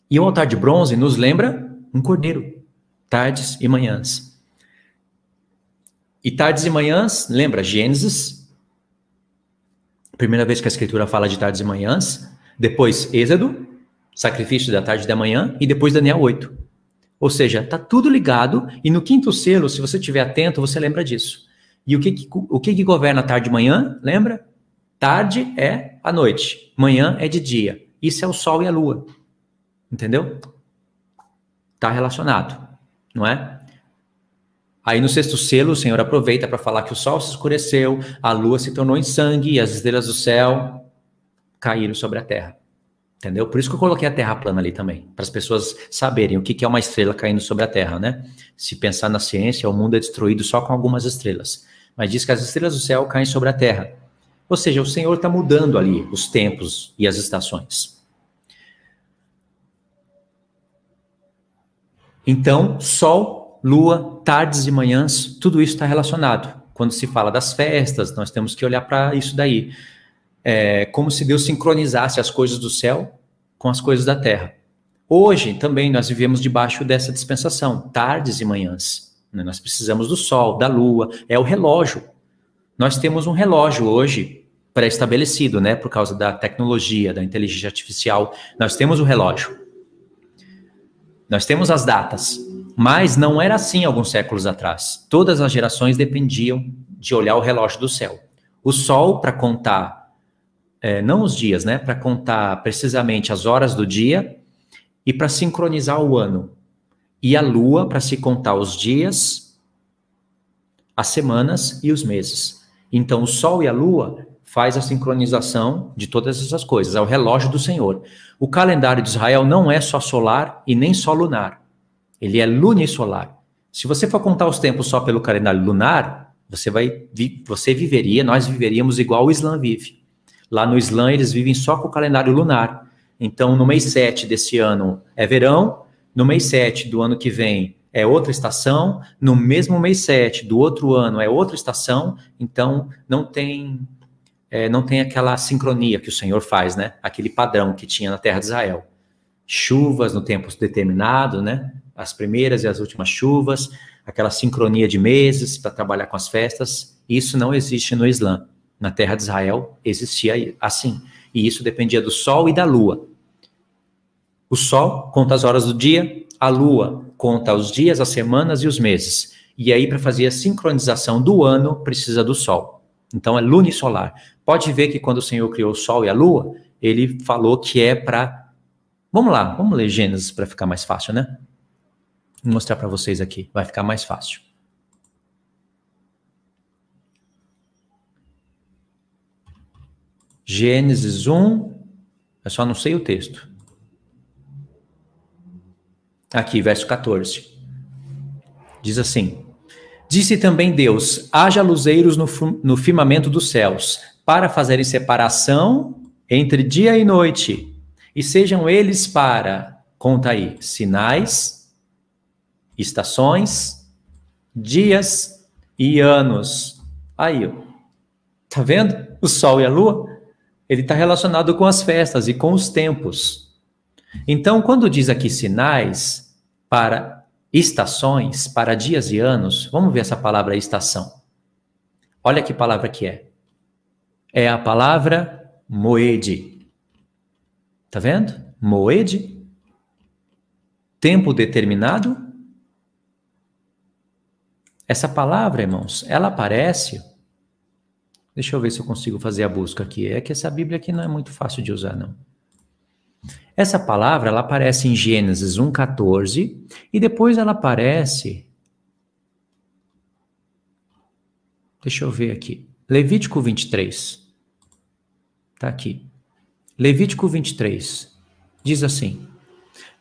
E o altar de bronze nos lembra um cordeiro, tardes e manhãs. E tardes e manhãs, lembra Gênesis? Primeira vez que a escritura fala de tardes e manhãs. Depois Êxodo, sacrifício da tarde e da manhã. E depois Daniel 8. Ou seja, tá tudo ligado. E no quinto selo, se você estiver atento, você lembra disso. E o que, que o que, que governa tarde e manhã? Lembra? Tarde é a noite, manhã é de dia. Isso é o sol e a lua. Entendeu? Está relacionado, não é? Aí no sexto selo, o Senhor aproveita para falar que o sol se escureceu, a lua se tornou em sangue e as estrelas do céu caíram sobre a terra. Entendeu? Por isso que eu coloquei a Terra plana ali também, para as pessoas saberem o que é uma estrela caindo sobre a Terra, né? Se pensar na ciência, o mundo é destruído só com algumas estrelas, mas diz que as estrelas do céu caem sobre a Terra. Ou seja, o Senhor está mudando ali os tempos e as estações. Então, sol, lua, tardes e manhãs, tudo isso está relacionado. Quando se fala das festas, nós temos que olhar para isso daí. É como se Deus sincronizasse as coisas do céu com as coisas da terra. Hoje também nós vivemos debaixo dessa dispensação, tardes e manhãs. Né? Nós precisamos do sol, da lua, é o relógio. Nós temos um relógio hoje pré-estabelecido, né, por causa da tecnologia, da inteligência artificial. Nós temos o um relógio. Nós temos as datas, mas não era assim alguns séculos atrás. Todas as gerações dependiam de olhar o relógio do céu. O sol, para contar, é, não os dias, né? Para contar precisamente as horas do dia e para sincronizar o ano. E a lua, para se contar os dias, as semanas e os meses. Então, o sol e a lua faz a sincronização de todas essas coisas, é o relógio do Senhor. O calendário de Israel não é só solar e nem só lunar. Ele é lunisolar. Se você for contar os tempos só pelo calendário lunar, você vai você viveria, nós viveríamos igual o Islã vive. Lá no Islã eles vivem só com o calendário lunar. Então, no mês 7 desse ano é verão, no mês 7 do ano que vem é outra estação, no mesmo mês 7 do outro ano é outra estação, então não tem é, não tem aquela sincronia que o Senhor faz, né? Aquele padrão que tinha na terra de Israel. Chuvas no tempo determinado, né? As primeiras e as últimas chuvas, aquela sincronia de meses para trabalhar com as festas. Isso não existe no Islã. Na terra de Israel existia assim. E isso dependia do sol e da lua. O sol conta as horas do dia, a lua conta os dias, as semanas e os meses. E aí, para fazer a sincronização do ano, precisa do sol. Então é lunisolar. Pode ver que quando o Senhor criou o sol e a lua, ele falou que é para. Vamos lá, vamos ler Gênesis para ficar mais fácil, né? Vou mostrar para vocês aqui, vai ficar mais fácil. Gênesis 1, eu só não sei o texto. Aqui, verso 14. Diz assim: Disse também Deus: haja luzeiros no, no firmamento dos céus, para fazerem separação entre dia e noite, e sejam eles para, conta aí, sinais, estações, dias e anos. Aí, ó. tá vendo? O Sol e a Lua, ele está relacionado com as festas e com os tempos. Então, quando diz aqui sinais para estações, para dias e anos, vamos ver essa palavra estação. Olha que palavra que é é a palavra moede. Tá vendo? Moede. Tempo determinado. Essa palavra, irmãos, ela aparece. Deixa eu ver se eu consigo fazer a busca aqui. É que essa Bíblia aqui não é muito fácil de usar, não. Essa palavra ela aparece em Gênesis 1:14 e depois ela aparece Deixa eu ver aqui. Levítico 23. Está aqui. Levítico 23 diz assim: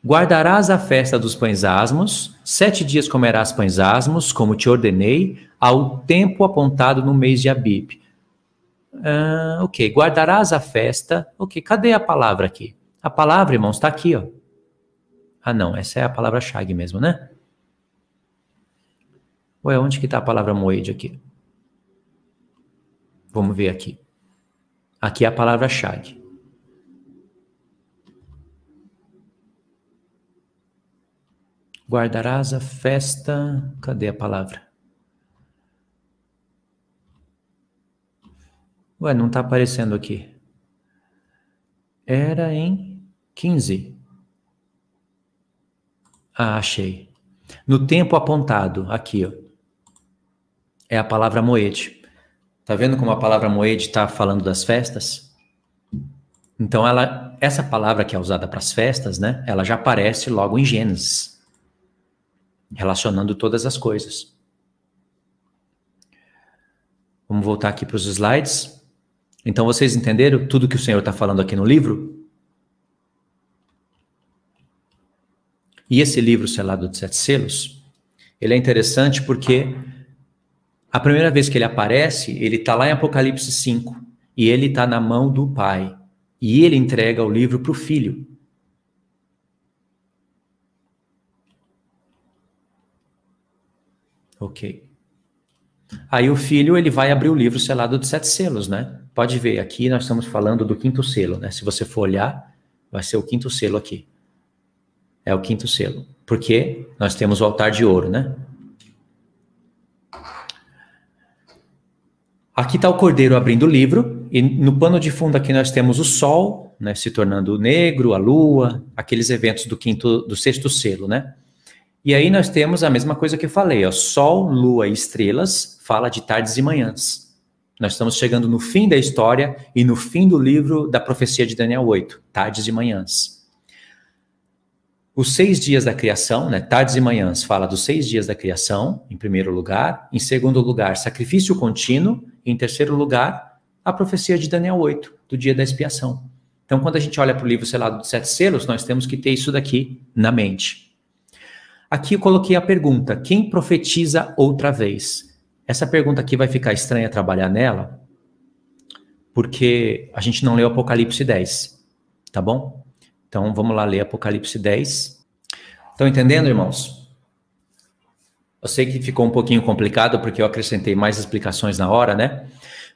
Guardarás a festa dos pães asmos, sete dias comerás pães asmos, como te ordenei, ao tempo apontado no mês de Abib. Ah, ok, guardarás a festa. Ok, cadê a palavra aqui? A palavra, irmãos, está aqui, ó. Ah, não, essa é a palavra Shag mesmo, né? Ué, onde que está a palavra Moed aqui? Vamos ver aqui. Aqui é a palavra-chave. Guardarás a festa. Cadê a palavra? Ué, não está aparecendo aqui. Era em 15. Ah, achei. No tempo apontado, aqui, ó. É a palavra moete. Tá vendo como a palavra moed está falando das festas? Então ela, essa palavra que é usada para as festas, né? Ela já aparece logo em Gênesis, relacionando todas as coisas. Vamos voltar aqui para os slides. Então vocês entenderam tudo que o Senhor está falando aqui no livro? E esse livro selado de sete selos, ele é interessante porque a primeira vez que ele aparece, ele está lá em Apocalipse 5 e ele está na mão do pai. E ele entrega o livro para o filho. Ok. Aí o filho ele vai abrir o livro selado de sete selos, né? Pode ver, aqui nós estamos falando do quinto selo, né? Se você for olhar, vai ser o quinto selo aqui. É o quinto selo. Porque nós temos o altar de ouro, né? Aqui está o cordeiro abrindo o livro, e no pano de fundo aqui nós temos o sol, né, se tornando negro, a lua, aqueles eventos do quinto, do sexto selo, né? E aí nós temos a mesma coisa que eu falei, ó, sol, lua e estrelas, fala de tardes e manhãs. Nós estamos chegando no fim da história e no fim do livro da profecia de Daniel 8, tardes e manhãs os seis dias da criação, né, tardes e manhãs, fala dos seis dias da criação, em primeiro lugar. Em segundo lugar, sacrifício contínuo. Em terceiro lugar, a profecia de Daniel 8, do dia da expiação. Então, quando a gente olha para o livro selado dos sete selos, nós temos que ter isso daqui na mente. Aqui eu coloquei a pergunta: quem profetiza outra vez? Essa pergunta aqui vai ficar estranha trabalhar nela, porque a gente não leu Apocalipse 10, tá bom? Então vamos lá ler Apocalipse 10. Estão entendendo, irmãos? Eu sei que ficou um pouquinho complicado porque eu acrescentei mais explicações na hora, né?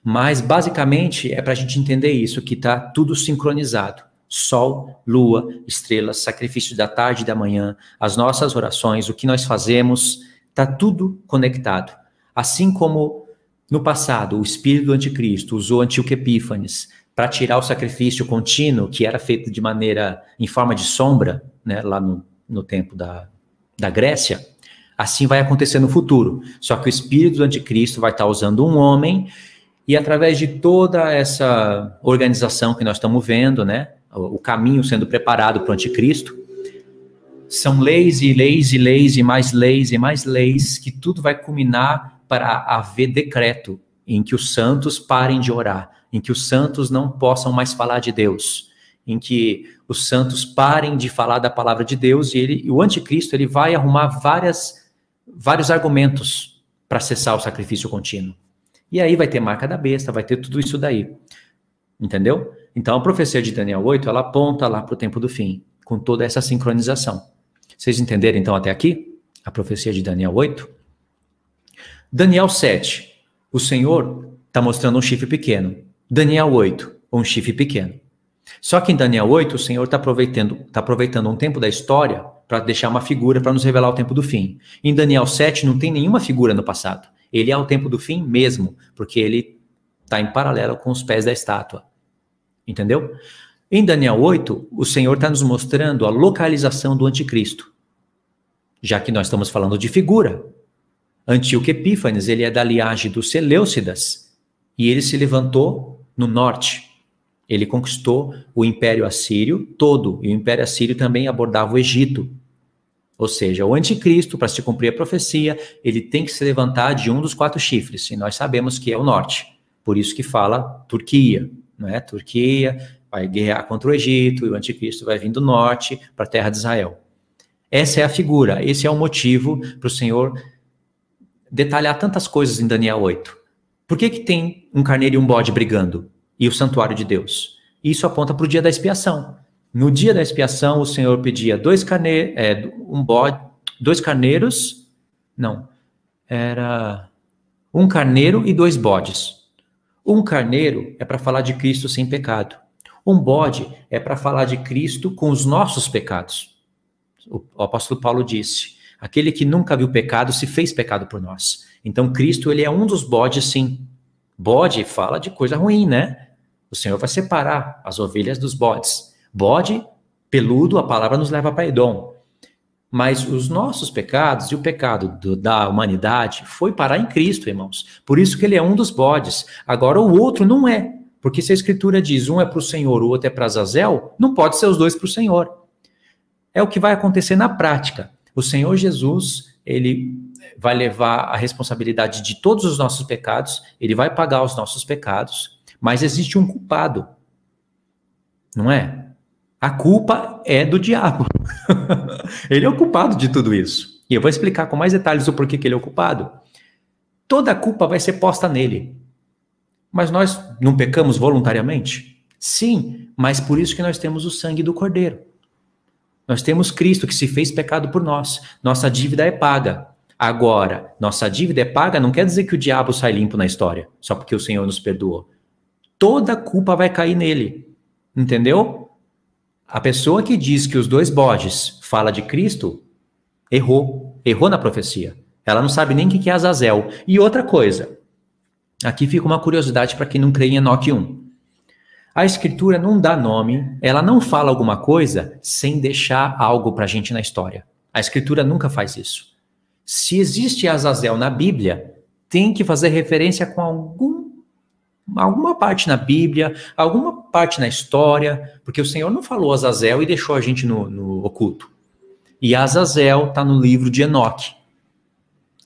Mas basicamente é para a gente entender isso, que está tudo sincronizado. Sol, lua, estrelas, sacrifício da tarde e da manhã, as nossas orações, o que nós fazemos, está tudo conectado. Assim como no passado o espírito do anticristo usou Antíoco Epífanes para tirar o sacrifício contínuo que era feito de maneira em forma de sombra, né, lá no, no tempo da, da Grécia, assim vai acontecer no futuro. Só que o espírito do anticristo vai estar tá usando um homem e através de toda essa organização que nós estamos vendo, né, o caminho sendo preparado para o anticristo, são leis e leis e leis e mais leis e mais leis que tudo vai culminar para haver decreto em que os santos parem de orar, em que os santos não possam mais falar de Deus, em que os santos parem de falar da palavra de Deus e ele, o anticristo ele vai arrumar várias, vários argumentos para cessar o sacrifício contínuo. E aí vai ter marca da besta, vai ter tudo isso daí. Entendeu? Então a profecia de Daniel 8, ela aponta lá para o tempo do fim, com toda essa sincronização. Vocês entenderam então até aqui? A profecia de Daniel 8? Daniel 7. O Senhor está mostrando um chifre pequeno. Daniel 8, um chifre pequeno. Só que em Daniel 8, o Senhor está aproveitando, tá aproveitando um tempo da história para deixar uma figura para nos revelar o tempo do fim. Em Daniel 7, não tem nenhuma figura no passado. Ele é o tempo do fim mesmo, porque ele está em paralelo com os pés da estátua. Entendeu? Em Daniel 8, o Senhor está nos mostrando a localização do anticristo. Já que nós estamos falando de figura. Antíoco Epífanes, ele é da linhagem dos Seleucidas, e ele se levantou no norte. Ele conquistou o Império Assírio todo, e o Império Assírio também abordava o Egito. Ou seja, o anticristo, para se cumprir a profecia, ele tem que se levantar de um dos quatro chifres, e nós sabemos que é o norte. Por isso que fala Turquia, né? Turquia vai guerrear contra o Egito, e o anticristo vai vir do norte para a terra de Israel. Essa é a figura, esse é o motivo para o Senhor detalhar tantas coisas em Daniel 8. Por que, que tem um carneiro e um bode brigando? E o santuário de Deus? Isso aponta para o dia da expiação. No dia da expiação, o Senhor pedia dois carneiros, é, um bode, dois carneiros, não, era um carneiro e dois bodes. Um carneiro é para falar de Cristo sem pecado. Um bode é para falar de Cristo com os nossos pecados. O apóstolo Paulo disse: aquele que nunca viu pecado se fez pecado por nós. Então Cristo ele é um dos bodes, sim. Bode fala de coisa ruim, né? O Senhor vai separar as ovelhas dos bodes. Bode, peludo, a palavra nos leva para Edom. Mas os nossos pecados e o pecado do, da humanidade foi parar em Cristo, irmãos. Por isso que ele é um dos bodes. Agora o outro não é. Porque se a escritura diz um é para o Senhor, o outro é para Zazel, não pode ser os dois para o Senhor. É o que vai acontecer na prática. O Senhor Jesus, ele vai levar a responsabilidade de todos os nossos pecados, ele vai pagar os nossos pecados, mas existe um culpado, não é? A culpa é do diabo. [LAUGHS] ele é o culpado de tudo isso. E eu vou explicar com mais detalhes o porquê que ele é o culpado. Toda a culpa vai ser posta nele. Mas nós não pecamos voluntariamente? Sim, mas por isso que nós temos o sangue do Cordeiro. Nós temos Cristo que se fez pecado por nós. Nossa dívida é paga. Agora, nossa dívida é paga, não quer dizer que o diabo sai limpo na história, só porque o Senhor nos perdoou. Toda culpa vai cair nele. Entendeu? A pessoa que diz que os dois bodes fala de Cristo, errou. Errou na profecia. Ela não sabe nem o que é Azazel. E outra coisa, aqui fica uma curiosidade para quem não crê em Enoque 1. A escritura não dá nome, ela não fala alguma coisa sem deixar algo para a gente na história. A escritura nunca faz isso. Se existe Azazel na Bíblia, tem que fazer referência com algum alguma parte na Bíblia, alguma parte na história, porque o Senhor não falou Azazel e deixou a gente no, no oculto. E Azazel está no livro de Enoque.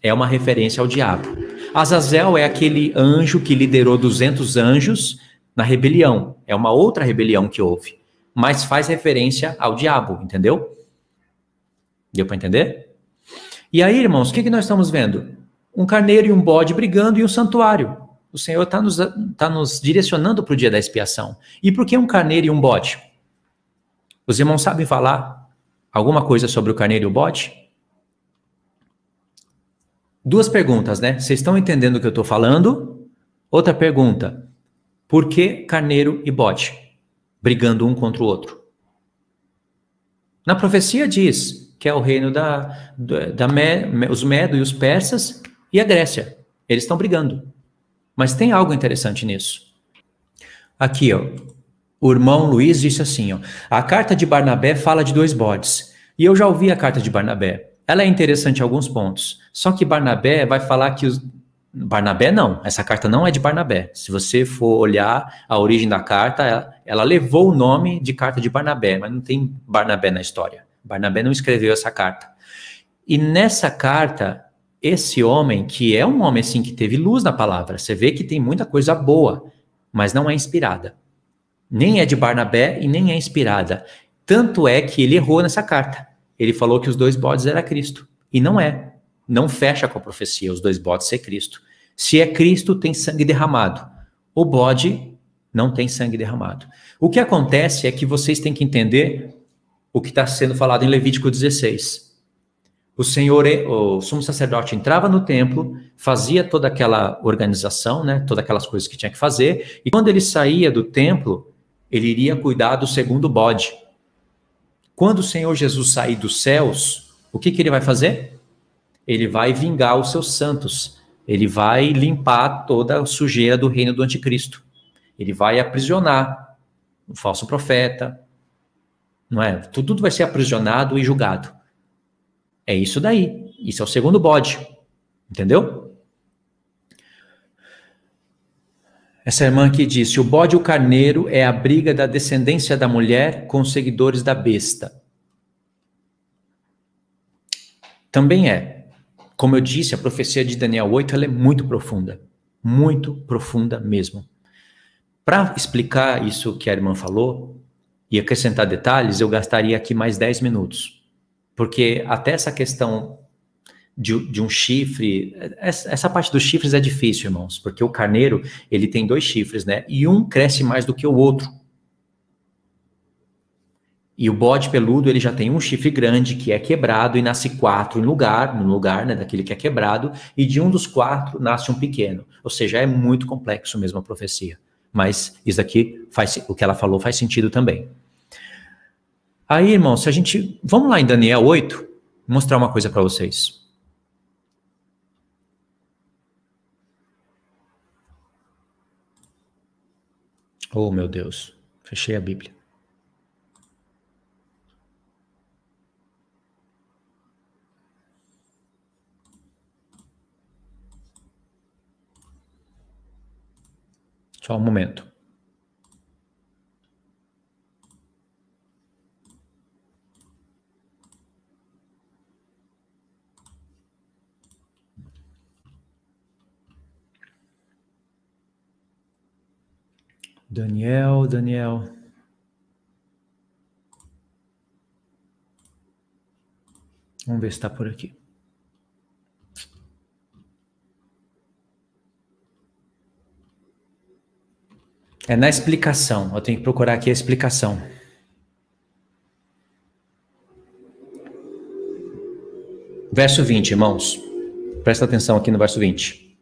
É uma referência ao diabo. Azazel é aquele anjo que liderou 200 anjos na rebelião. É uma outra rebelião que houve. Mas faz referência ao diabo, entendeu? Deu para entender? E aí, irmãos, o que, que nós estamos vendo? Um carneiro e um bode brigando e um santuário. O Senhor está nos, tá nos direcionando para o dia da expiação. E por que um carneiro e um bode? Os irmãos sabem falar alguma coisa sobre o carneiro e o bode? Duas perguntas, né? Vocês estão entendendo o que eu estou falando? Outra pergunta: por que carneiro e bode brigando um contra o outro? Na profecia diz: que é o reino da, da, Me, os Medo e os Persas e a Grécia. Eles estão brigando. Mas tem algo interessante nisso. Aqui, ó, o irmão Luiz disse assim: ó, a carta de Barnabé fala de dois bodes. E eu já ouvi a carta de Barnabé. Ela é interessante em alguns pontos. Só que Barnabé vai falar que os. Barnabé não, essa carta não é de Barnabé. Se você for olhar a origem da carta, ela, ela levou o nome de carta de Barnabé, mas não tem Barnabé na história. Barnabé não escreveu essa carta. E nessa carta, esse homem, que é um homem assim que teve luz na palavra, você vê que tem muita coisa boa, mas não é inspirada. Nem é de Barnabé e nem é inspirada. Tanto é que ele errou nessa carta. Ele falou que os dois bodes era Cristo. E não é. Não fecha com a profecia os dois bodes ser Cristo. Se é Cristo, tem sangue derramado. O bode não tem sangue derramado. O que acontece é que vocês têm que entender o que está sendo falado em Levítico 16. O Senhor, é, o sumo sacerdote entrava no templo, fazia toda aquela organização, né, todas aquelas coisas que tinha que fazer, e quando ele saía do templo, ele iria cuidar do segundo bode. Quando o Senhor Jesus sair dos céus, o que, que ele vai fazer? Ele vai vingar os seus santos, ele vai limpar toda a sujeira do reino do anticristo, ele vai aprisionar o falso profeta, não é? Tudo, tudo vai ser aprisionado e julgado. É isso daí. Isso é o segundo bode. Entendeu? Essa irmã aqui disse: o bode e o carneiro é a briga da descendência da mulher com os seguidores da besta. Também é. Como eu disse, a profecia de Daniel 8 é muito profunda. Muito profunda mesmo. Para explicar isso que a irmã falou, e acrescentar detalhes, eu gastaria aqui mais 10 minutos. Porque até essa questão de, de um chifre, essa, essa parte dos chifres é difícil, irmãos, porque o carneiro, ele tem dois chifres, né? E um cresce mais do que o outro. E o bode peludo, ele já tem um chifre grande que é quebrado e nasce quatro em lugar, no lugar, né, daquele que é quebrado, e de um dos quatro nasce um pequeno. Ou seja, é muito complexo mesmo a profecia mas isso aqui faz o que ela falou faz sentido também. Aí, irmão, se a gente. Vamos lá em Daniel 8, mostrar uma coisa para vocês. Oh, meu Deus. Fechei a Bíblia. Só um momento. Daniel, Daniel. Vamos ver se está por aqui. É na explicação. Eu tenho que procurar aqui a explicação. Verso 20, irmãos. Presta atenção aqui no verso 20.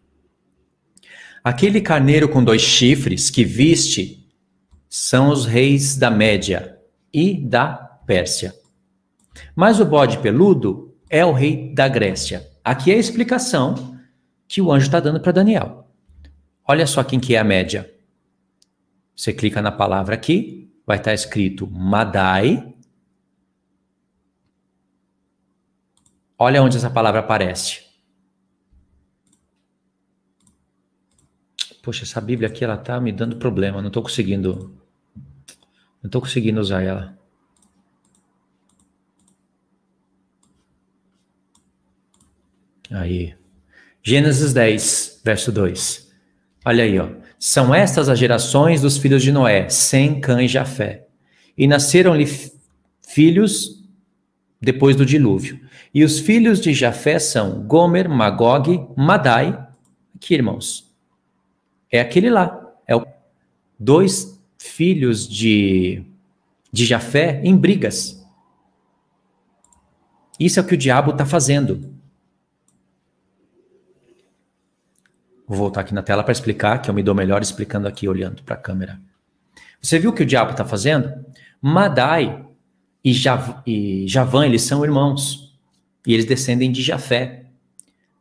Aquele carneiro com dois chifres que viste são os reis da Média e da Pérsia. Mas o bode peludo é o rei da Grécia. Aqui é a explicação que o anjo está dando para Daniel. Olha só quem que é a Média. Você clica na palavra aqui, vai estar tá escrito Madai. Olha onde essa palavra aparece. Poxa, essa Bíblia aqui ela tá me dando problema, não estou conseguindo não estou conseguindo usar ela. Aí. Gênesis 10, verso 2. Olha aí, ó. São estas as gerações dos filhos de Noé, Sem, Cã e Jafé. E nasceram-lhe filhos depois do dilúvio. E os filhos de Jafé são Gomer, Magog, Madai. Aqui, irmãos, é aquele lá. É o... dois filhos de, de Jafé em brigas. Isso é o que o diabo está fazendo. Vou voltar aqui na tela para explicar, que eu me dou melhor explicando aqui, olhando para a câmera. Você viu o que o diabo está fazendo? Madai e, Jav e Javã, eles são irmãos. E eles descendem de Jafé.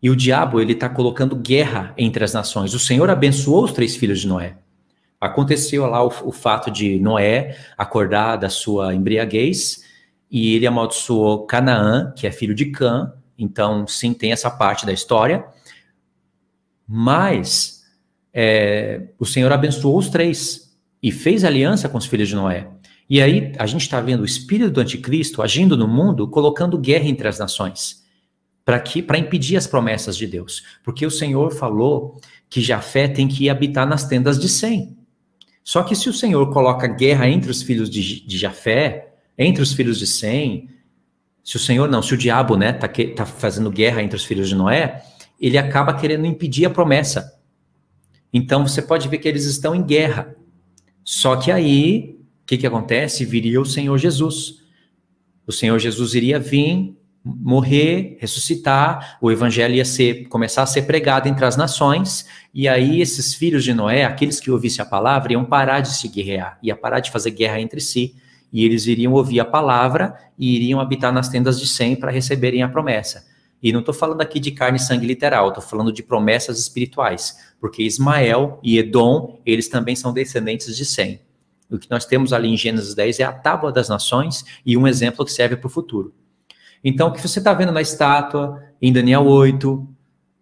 E o diabo, ele está colocando guerra entre as nações. O Senhor abençoou os três filhos de Noé. Aconteceu lá o, o fato de Noé acordar da sua embriaguez e ele amaldiçoou Canaã, que é filho de Cã. Então, sim, tem essa parte da história. Mas é, o Senhor abençoou os três e fez aliança com os filhos de Noé. E aí a gente está vendo o espírito do anticristo agindo no mundo, colocando guerra entre as nações para que para impedir as promessas de Deus, porque o Senhor falou que Jafé tem que habitar nas tendas de Sem. Só que se o Senhor coloca guerra entre os filhos de, de Jafé, entre os filhos de Sem, se o Senhor não, se o diabo, né, tá, que, tá fazendo guerra entre os filhos de Noé, ele acaba querendo impedir a promessa. Então você pode ver que eles estão em guerra. Só que aí, o que, que acontece? Viria o Senhor Jesus. O Senhor Jesus iria vir, morrer, ressuscitar, o evangelho ia ser, começar a ser pregado entre as nações, e aí esses filhos de Noé, aqueles que ouvissem a palavra, iam parar de se guerrear, ia parar de fazer guerra entre si, e eles iriam ouvir a palavra e iriam habitar nas tendas de Sem para receberem a promessa. E não estou falando aqui de carne e sangue literal, estou falando de promessas espirituais, porque Ismael e Edom, eles também são descendentes de Sem. O que nós temos ali em Gênesis 10 é a tábua das nações e um exemplo que serve para o futuro. Então, o que você está vendo na estátua, em Daniel 8,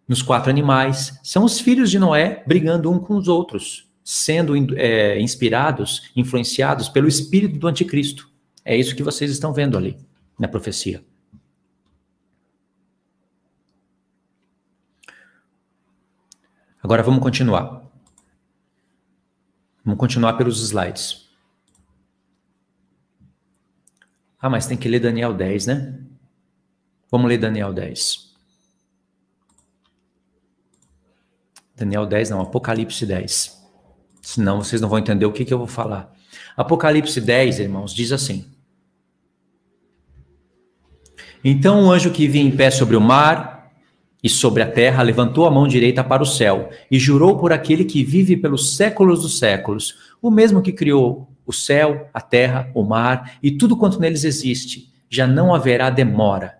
nos quatro animais, são os filhos de Noé brigando um com os outros, sendo é, inspirados, influenciados pelo espírito do anticristo. É isso que vocês estão vendo ali na profecia. Agora vamos continuar. Vamos continuar pelos slides. Ah, mas tem que ler Daniel 10, né? Vamos ler Daniel 10. Daniel 10, não, Apocalipse 10. Senão vocês não vão entender o que, que eu vou falar. Apocalipse 10, irmãos, diz assim: Então o anjo que vinha em pé sobre o mar e sobre a terra levantou a mão direita para o céu, e jurou por aquele que vive pelos séculos dos séculos, o mesmo que criou o céu, a terra, o mar e tudo quanto neles existe, já não haverá demora.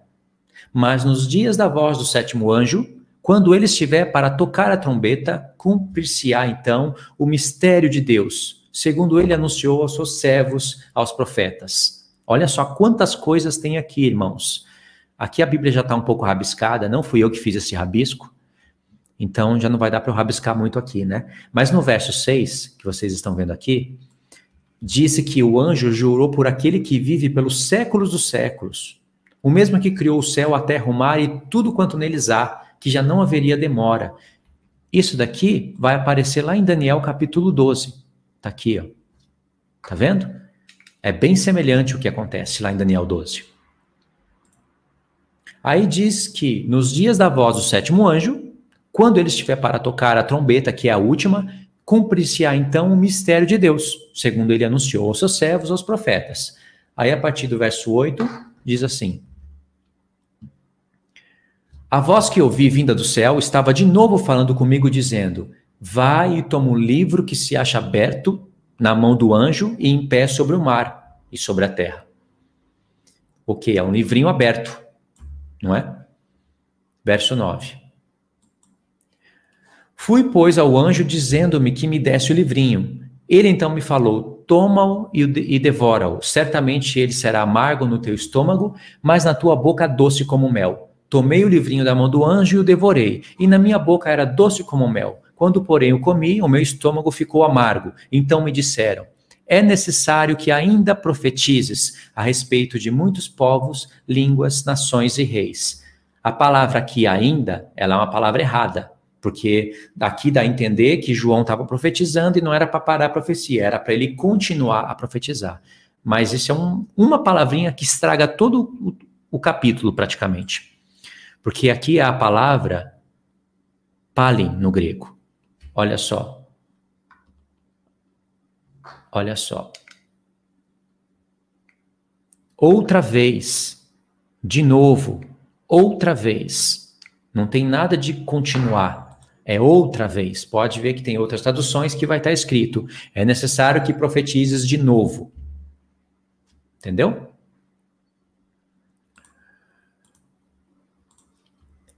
Mas nos dias da voz do sétimo anjo, quando ele estiver para tocar a trombeta, cumprir-se-á então o mistério de Deus, segundo ele anunciou aos seus servos, aos profetas. Olha só quantas coisas tem aqui, irmãos. Aqui a Bíblia já está um pouco rabiscada, não fui eu que fiz esse rabisco, então já não vai dar para eu rabiscar muito aqui, né? Mas no verso 6, que vocês estão vendo aqui, disse que o anjo jurou por aquele que vive pelos séculos dos séculos, o mesmo que criou o céu, a terra, o mar e tudo quanto neles há, que já não haveria demora. Isso daqui vai aparecer lá em Daniel capítulo 12. Tá aqui, ó. Tá vendo? É bem semelhante o que acontece lá em Daniel 12. Aí diz que nos dias da voz do sétimo anjo, quando ele estiver para tocar a trombeta, que é a última, cumprir-se-á então o mistério de Deus, segundo ele anunciou aos seus servos, aos profetas. Aí, a partir do verso 8, diz assim: A voz que ouvi vinda do céu estava de novo falando comigo, dizendo: Vai e toma o um livro que se acha aberto na mão do anjo e em pé sobre o mar e sobre a terra. Ok, é um livrinho aberto não é? Verso 9. Fui, pois, ao anjo dizendo-me que me desse o livrinho. Ele então me falou: Toma-o e devora-o. Certamente ele será amargo no teu estômago, mas na tua boca doce como mel. Tomei o livrinho da mão do anjo e o devorei, e na minha boca era doce como mel. Quando, porém, o comi, o meu estômago ficou amargo. Então me disseram: é necessário que ainda profetizes a respeito de muitos povos, línguas, nações e reis. A palavra aqui ainda, ela é uma palavra errada, porque aqui dá a entender que João estava profetizando e não era para parar a profecia, era para ele continuar a profetizar. Mas isso é um, uma palavrinha que estraga todo o, o capítulo, praticamente. Porque aqui é a palavra palin no grego. Olha só, Olha só. Outra vez. De novo. Outra vez. Não tem nada de continuar. É outra vez. Pode ver que tem outras traduções que vai estar escrito. É necessário que profetizes de novo. Entendeu?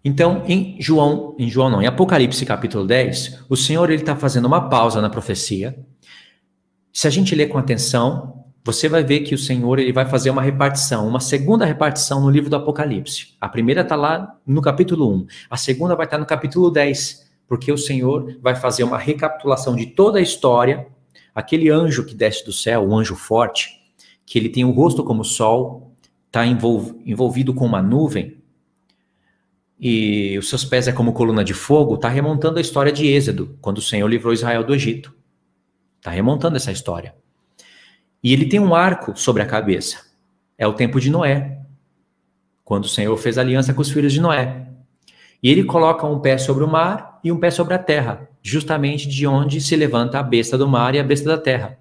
Então, em João, em João não, em Apocalipse capítulo 10, o Senhor ele está fazendo uma pausa na profecia se a gente ler com atenção, você vai ver que o Senhor ele vai fazer uma repartição, uma segunda repartição no livro do Apocalipse. A primeira está lá no capítulo 1, a segunda vai estar tá no capítulo 10, porque o Senhor vai fazer uma recapitulação de toda a história. Aquele anjo que desce do céu, um anjo forte, que ele tem o um rosto como o sol, está envolvido com uma nuvem, e os seus pés é como coluna de fogo, está remontando a história de Êxodo, quando o Senhor livrou Israel do Egito. Está remontando essa história. E ele tem um arco sobre a cabeça. É o tempo de Noé, quando o Senhor fez aliança com os filhos de Noé. E ele coloca um pé sobre o mar e um pé sobre a terra, justamente de onde se levanta a besta do mar e a besta da terra.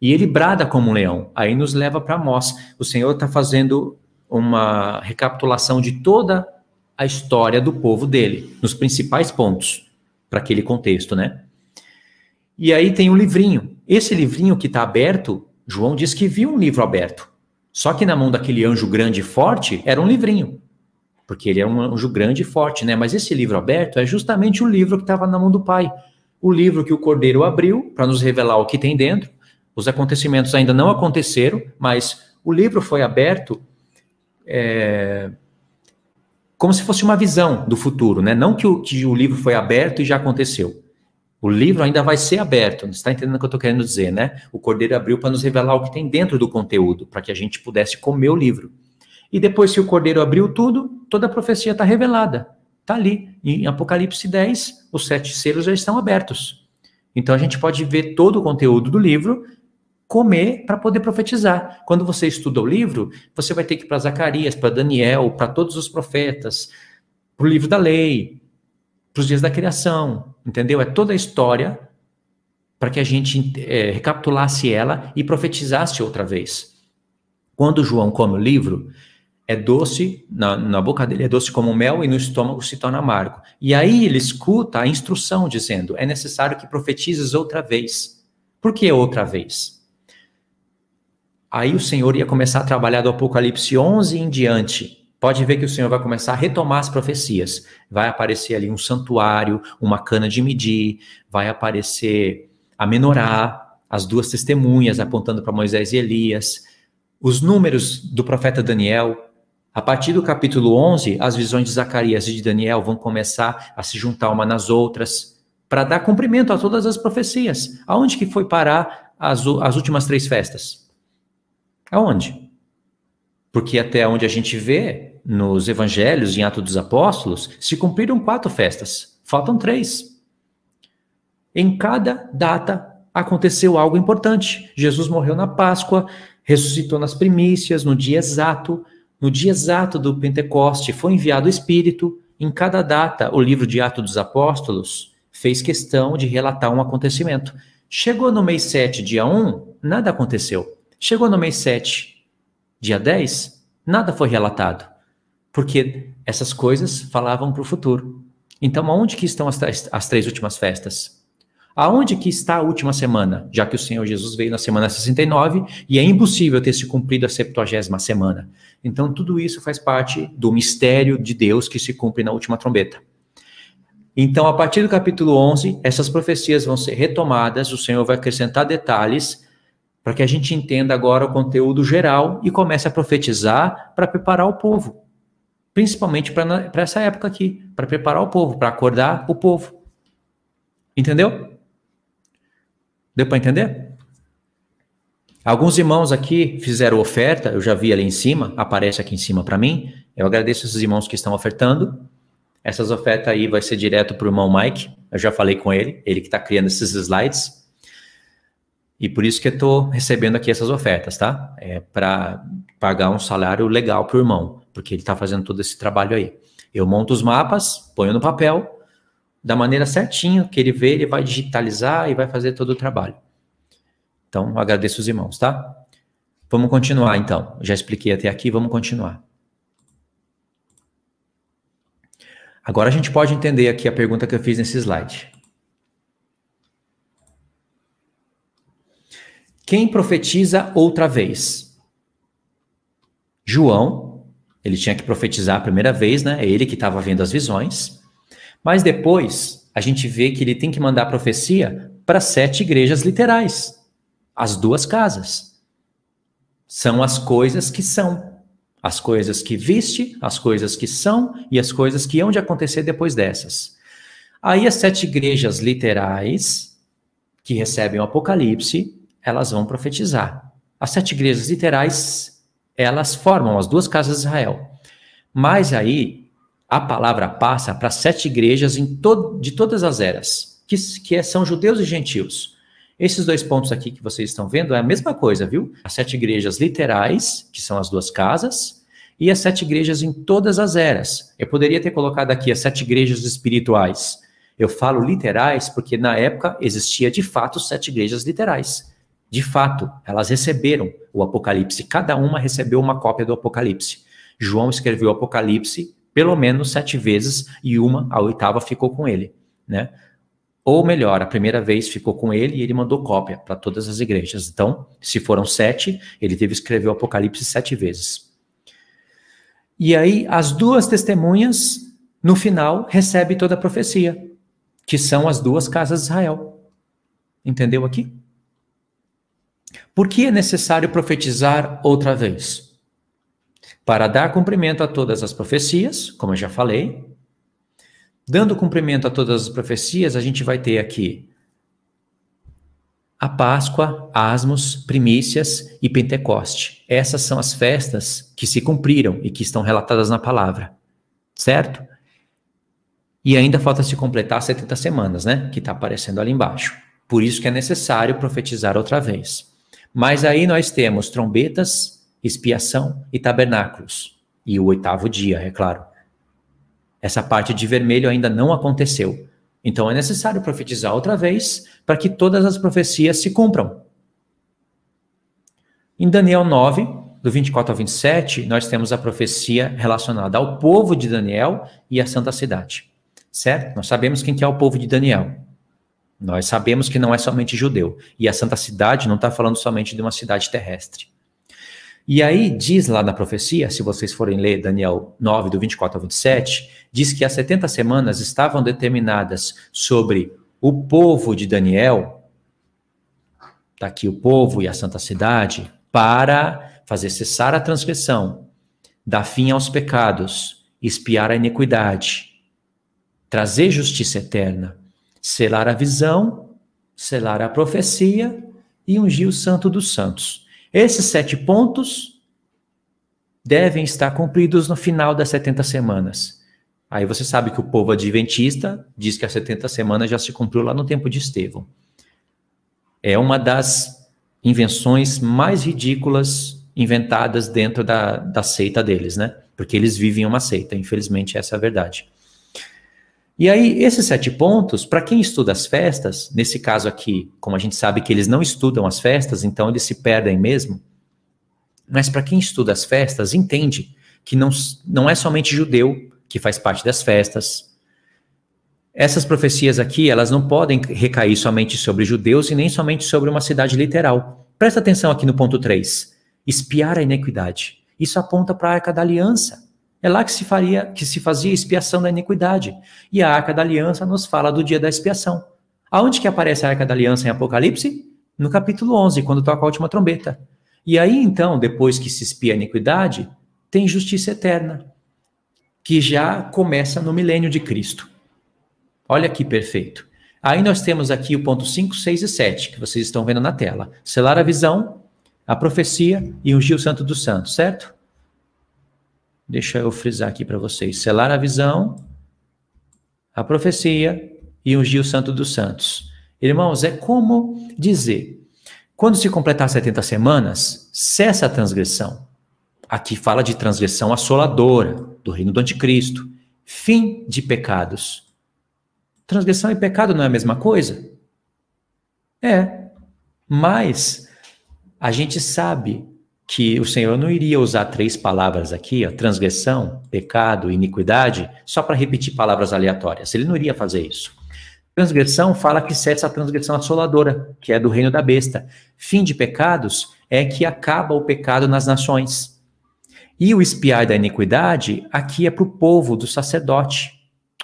E ele brada como um leão. Aí nos leva para Amós. O Senhor está fazendo uma recapitulação de toda a história do povo dele, nos principais pontos, para aquele contexto, né? E aí tem um livrinho. Esse livrinho que está aberto, João diz que viu um livro aberto. Só que na mão daquele anjo grande e forte era um livrinho. Porque ele é um anjo grande e forte, né? Mas esse livro aberto é justamente o livro que estava na mão do Pai. O livro que o Cordeiro abriu para nos revelar o que tem dentro. Os acontecimentos ainda não aconteceram, mas o livro foi aberto é, como se fosse uma visão do futuro, né? Não que o, que o livro foi aberto e já aconteceu. O livro ainda vai ser aberto, você está entendendo o que eu estou querendo dizer, né? O Cordeiro abriu para nos revelar o que tem dentro do conteúdo, para que a gente pudesse comer o livro. E depois, se o Cordeiro abriu tudo, toda a profecia está revelada. Está ali. Em Apocalipse 10, os sete selos já estão abertos. Então a gente pode ver todo o conteúdo do livro, comer para poder profetizar. Quando você estuda o livro, você vai ter que ir para Zacarias, para Daniel, para todos os profetas, para o livro da lei, para os dias da criação, entendeu? É toda a história para que a gente é, recapitulasse ela e profetizasse outra vez. Quando João come o livro, é doce, na, na boca dele é doce como mel e no estômago se torna amargo. E aí ele escuta a instrução dizendo: é necessário que profetizes outra vez. Por que outra vez? Aí o Senhor ia começar a trabalhar do Apocalipse 11 em diante Pode ver que o Senhor vai começar a retomar as profecias. Vai aparecer ali um santuário, uma cana de medir, vai aparecer a menorá, as duas testemunhas apontando para Moisés e Elias, os números do profeta Daniel. A partir do capítulo 11, as visões de Zacarias e de Daniel vão começar a se juntar uma nas outras para dar cumprimento a todas as profecias. Aonde que foi parar as, as últimas três festas? Aonde? Porque até onde a gente vê, nos evangelhos, em Atos dos Apóstolos, se cumpriram quatro festas, faltam três. Em cada data aconteceu algo importante. Jesus morreu na Páscoa, ressuscitou nas primícias, no dia exato, no dia exato do Pentecoste, foi enviado o Espírito. Em cada data, o livro de Atos dos Apóstolos fez questão de relatar um acontecimento. Chegou no mês 7, dia 1, nada aconteceu. Chegou no mês 7, Dia 10, nada foi relatado, porque essas coisas falavam para o futuro. Então, aonde que estão as, as três últimas festas? Aonde que está a última semana? Já que o Senhor Jesus veio na semana 69 e é impossível ter se cumprido a 70 semana. Então, tudo isso faz parte do mistério de Deus que se cumpre na última trombeta. Então, a partir do capítulo 11, essas profecias vão ser retomadas, o Senhor vai acrescentar detalhes para que a gente entenda agora o conteúdo geral e comece a profetizar para preparar o povo, principalmente para essa época aqui, para preparar o povo, para acordar o povo. Entendeu? Deu para entender? Alguns irmãos aqui fizeram oferta, eu já vi ali em cima, aparece aqui em cima para mim. Eu agradeço esses irmãos que estão ofertando. Essas ofertas aí vai ser direto para o irmão Mike, eu já falei com ele, ele que está criando esses slides. E por isso que eu estou recebendo aqui essas ofertas, tá? É para pagar um salário legal para o irmão, porque ele está fazendo todo esse trabalho aí. Eu monto os mapas, ponho no papel, da maneira certinha que ele vê, ele vai digitalizar e vai fazer todo o trabalho. Então, agradeço os irmãos, tá? Vamos continuar então. Já expliquei até aqui, vamos continuar. Agora a gente pode entender aqui a pergunta que eu fiz nesse slide. Quem profetiza outra vez? João, ele tinha que profetizar a primeira vez, né? É ele que estava vendo as visões. Mas depois, a gente vê que ele tem que mandar a profecia para sete igrejas literais as duas casas. São as coisas que são, as coisas que viste, as coisas que são e as coisas que hão de acontecer depois dessas. Aí as sete igrejas literais que recebem o Apocalipse, elas vão profetizar. As sete igrejas literais, elas formam as duas casas de Israel. Mas aí a palavra passa para sete igrejas to de todas as eras, que, que é, são judeus e gentios. Esses dois pontos aqui que vocês estão vendo é a mesma coisa, viu? As sete igrejas literais, que são as duas casas, e as sete igrejas em todas as eras. Eu poderia ter colocado aqui as sete igrejas espirituais. Eu falo literais porque na época existia de fato sete igrejas literais. De fato, elas receberam o Apocalipse, cada uma recebeu uma cópia do Apocalipse. João escreveu o Apocalipse pelo menos sete vezes e uma, a oitava, ficou com ele, né? Ou melhor, a primeira vez ficou com ele e ele mandou cópia para todas as igrejas. Então, se foram sete, ele teve que escrever o Apocalipse sete vezes. E aí, as duas testemunhas, no final, recebem toda a profecia, que são as duas casas de Israel. Entendeu aqui? Por que é necessário profetizar outra vez? Para dar cumprimento a todas as profecias, como eu já falei. Dando cumprimento a todas as profecias, a gente vai ter aqui a Páscoa, Asmos, Primícias e Pentecoste. Essas são as festas que se cumpriram e que estão relatadas na palavra, certo? E ainda falta se completar 70 semanas, né? Que está aparecendo ali embaixo. Por isso que é necessário profetizar outra vez. Mas aí nós temos trombetas, expiação e tabernáculos. E o oitavo dia, é claro. Essa parte de vermelho ainda não aconteceu. Então é necessário profetizar outra vez para que todas as profecias se cumpram. Em Daniel 9, do 24 ao 27, nós temos a profecia relacionada ao povo de Daniel e à santa cidade. Certo? Nós sabemos quem que é o povo de Daniel. Nós sabemos que não é somente judeu. E a santa cidade não está falando somente de uma cidade terrestre. E aí diz lá na profecia, se vocês forem ler Daniel 9, do 24 ao 27, diz que as 70 semanas estavam determinadas sobre o povo de Daniel, está aqui o povo e a santa cidade, para fazer cessar a transgressão, dar fim aos pecados, espiar a iniquidade, trazer justiça eterna, selar a visão, selar a profecia e ungir o santo dos santos. Esses sete pontos devem estar cumpridos no final das 70 semanas. Aí você sabe que o povo adventista diz que as 70 semanas já se cumpriu lá no tempo de Estevão. É uma das invenções mais ridículas inventadas dentro da, da seita deles, né? Porque eles vivem uma seita, infelizmente essa é a verdade. E aí, esses sete pontos, para quem estuda as festas, nesse caso aqui, como a gente sabe que eles não estudam as festas, então eles se perdem mesmo. Mas para quem estuda as festas, entende que não, não é somente judeu que faz parte das festas. Essas profecias aqui, elas não podem recair somente sobre judeus e nem somente sobre uma cidade literal. Presta atenção aqui no ponto 3. Espiar a iniquidade. Isso aponta para a arca da aliança. É lá que se faria, que se fazia expiação da iniquidade. E a Arca da Aliança nos fala do dia da expiação. Aonde que aparece a Arca da Aliança em Apocalipse? No capítulo 11, quando toca a última trombeta. E aí então, depois que se expia a iniquidade, tem justiça eterna, que já começa no milênio de Cristo. Olha que perfeito. Aí nós temos aqui o ponto 5, 6 e 7, que vocês estão vendo na tela. Selar a visão, a profecia e ungir o santo dos santos, certo? Deixa eu frisar aqui para vocês. Selar a visão, a profecia e ungir o santo dos santos. Irmãos, é como dizer: quando se completar 70 semanas, cessa a transgressão. Aqui fala de transgressão assoladora do reino do anticristo, fim de pecados. Transgressão e pecado não é a mesma coisa? É. Mas a gente sabe que o Senhor não iria usar três palavras aqui, ó, transgressão, pecado, iniquidade, só para repetir palavras aleatórias. Ele não iria fazer isso. Transgressão fala que cessa a transgressão assoladora, que é do reino da besta. Fim de pecados é que acaba o pecado nas nações. E o espiar da iniquidade aqui é para o povo do sacerdote.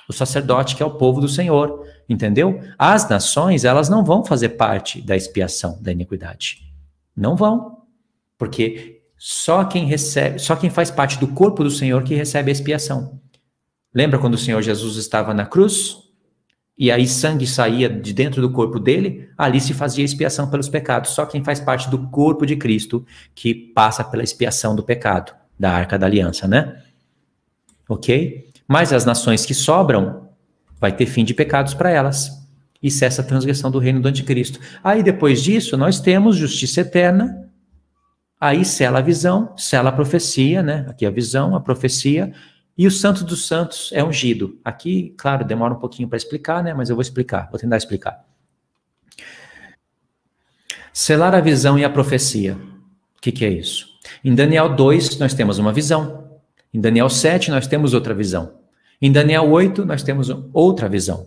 O sacerdote que é o povo do Senhor, entendeu? As nações, elas não vão fazer parte da expiação da iniquidade. Não vão. Porque só quem recebe, só quem faz parte do corpo do Senhor que recebe a expiação. Lembra quando o Senhor Jesus estava na cruz? E aí sangue saía de dentro do corpo dele, ali se fazia expiação pelos pecados. Só quem faz parte do corpo de Cristo que passa pela expiação do pecado, da arca da aliança, né? Ok? Mas as nações que sobram, vai ter fim de pecados para elas. E cessa a transgressão do reino do anticristo. Aí depois disso, nós temos justiça eterna, Aí sela a visão, sela a profecia, né? Aqui a visão, a profecia, e o santo dos santos é ungido. Aqui, claro, demora um pouquinho para explicar, né? Mas eu vou explicar, vou tentar explicar. Selar a visão e a profecia. O que, que é isso? Em Daniel 2, nós temos uma visão. Em Daniel 7, nós temos outra visão. Em Daniel 8, nós temos outra visão.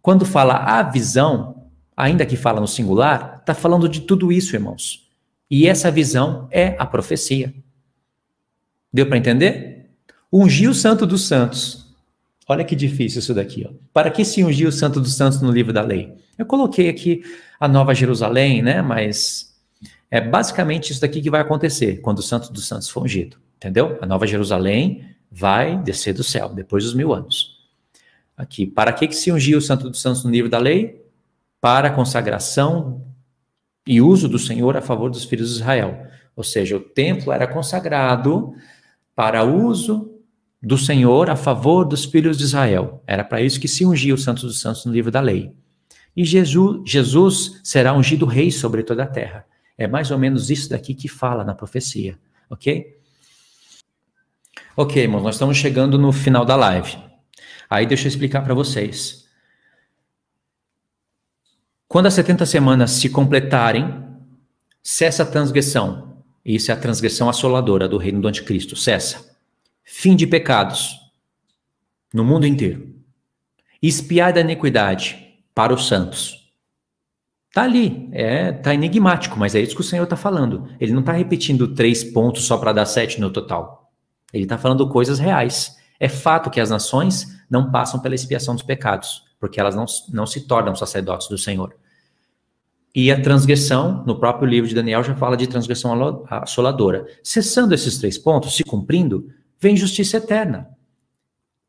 Quando fala a visão, ainda que fala no singular, está falando de tudo isso, irmãos. E essa visão é a profecia. Deu para entender? Ungir o santo dos santos. Olha que difícil isso daqui. Ó. Para que se ungiu o santo dos santos no livro da lei? Eu coloquei aqui a Nova Jerusalém, né? Mas é basicamente isso daqui que vai acontecer quando o santo dos santos for ungido. Entendeu? A Nova Jerusalém vai descer do céu depois dos mil anos. Aqui, para que, que se ungiu o santo dos santos no livro da lei? Para a consagração e uso do Senhor a favor dos filhos de Israel. Ou seja, o templo era consagrado para uso do Senhor a favor dos filhos de Israel. Era para isso que se ungia o Santo dos Santos no livro da lei. E Jesus, Jesus será ungido rei sobre toda a terra. É mais ou menos isso daqui que fala na profecia, ok? Ok, irmãos, nós estamos chegando no final da live. Aí deixa eu explicar para vocês. Quando as 70 semanas se completarem, cessa a transgressão. Isso é a transgressão assoladora do reino do anticristo. Cessa. Fim de pecados no mundo inteiro. Espiar da iniquidade para os santos. Tá ali, é, tá enigmático, mas é isso que o Senhor está falando. Ele não está repetindo três pontos só para dar sete no total. Ele está falando coisas reais. É fato que as nações não passam pela expiação dos pecados, porque elas não, não se tornam sacerdotes do Senhor. E a transgressão, no próprio livro de Daniel, já fala de transgressão assoladora. Cessando esses três pontos, se cumprindo, vem justiça eterna.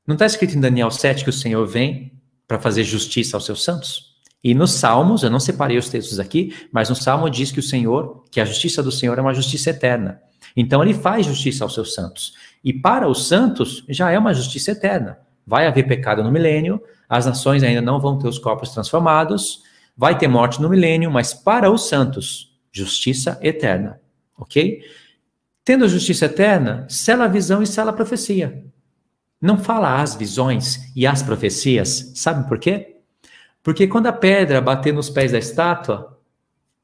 Não está escrito em Daniel 7 que o Senhor vem para fazer justiça aos seus santos? E nos Salmos, eu não separei os textos aqui, mas no Salmo diz que o Senhor, que a justiça do Senhor é uma justiça eterna. Então ele faz justiça aos seus santos. E para os santos já é uma justiça eterna. Vai haver pecado no milênio, as nações ainda não vão ter os corpos transformados, Vai ter morte no milênio, mas para os santos, justiça eterna. Ok? Tendo a justiça eterna, sela a visão e sela a profecia. Não fala as visões e as profecias. Sabe por quê? Porque quando a pedra bater nos pés da estátua,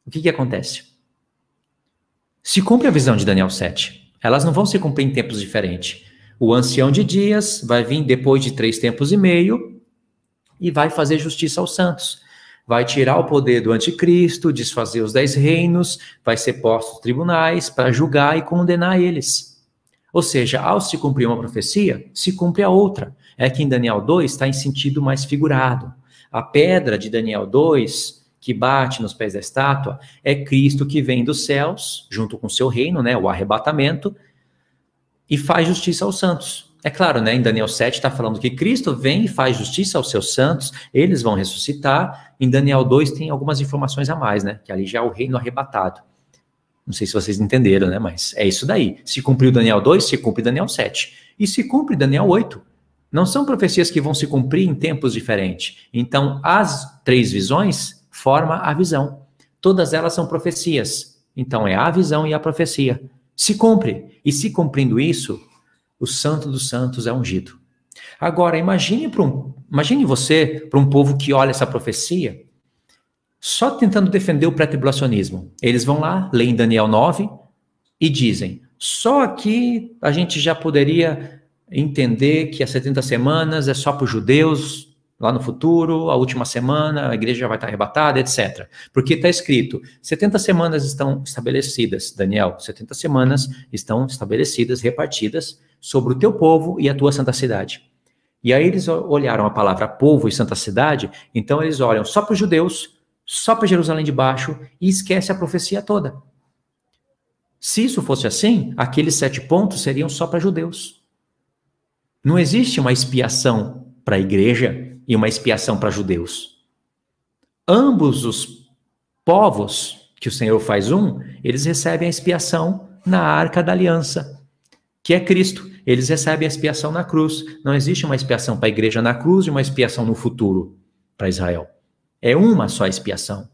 o que, que acontece? Se cumpre a visão de Daniel 7. Elas não vão se cumprir em tempos diferentes. O ancião de dias vai vir depois de três tempos e meio e vai fazer justiça aos santos vai tirar o poder do anticristo, desfazer os dez reinos, vai ser posto tribunais para julgar e condenar eles. Ou seja, ao se cumprir uma profecia, se cumpre a outra. É que em Daniel 2 está em sentido mais figurado. A pedra de Daniel 2, que bate nos pés da estátua, é Cristo que vem dos céus, junto com seu reino, né, o arrebatamento, e faz justiça aos santos é claro, né, em Daniel 7 está falando que Cristo vem e faz justiça aos seus santos, eles vão ressuscitar. Em Daniel 2 tem algumas informações a mais, né? Que ali já é o reino arrebatado. Não sei se vocês entenderam, né? Mas é isso daí. Se cumpriu Daniel 2, se cumpre Daniel 7. E se cumpre Daniel 8. Não são profecias que vão se cumprir em tempos diferentes. Então, as três visões formam a visão. Todas elas são profecias. Então, é a visão e a profecia. Se cumpre. E se cumprindo isso, o santo dos santos é ungido. Agora, imagine, um, imagine você para um povo que olha essa profecia só tentando defender o pré-tribulacionismo. Eles vão lá, leem Daniel 9 e dizem: só aqui a gente já poderia entender que as 70 semanas é só para os judeus, lá no futuro, a última semana, a igreja vai estar arrebatada, etc. Porque está escrito: 70 semanas estão estabelecidas, Daniel, 70 semanas estão estabelecidas, repartidas sobre o teu povo e a tua santa cidade. E aí eles olharam a palavra povo e santa cidade, então eles olham só para os judeus, só para Jerusalém de baixo e esquece a profecia toda. Se isso fosse assim, aqueles sete pontos seriam só para judeus. Não existe uma expiação para a igreja, e uma expiação para judeus. Ambos os povos que o Senhor faz um, eles recebem a expiação na arca da aliança, que é Cristo. Eles recebem a expiação na cruz. Não existe uma expiação para a igreja na cruz e uma expiação no futuro para Israel. É uma só expiação.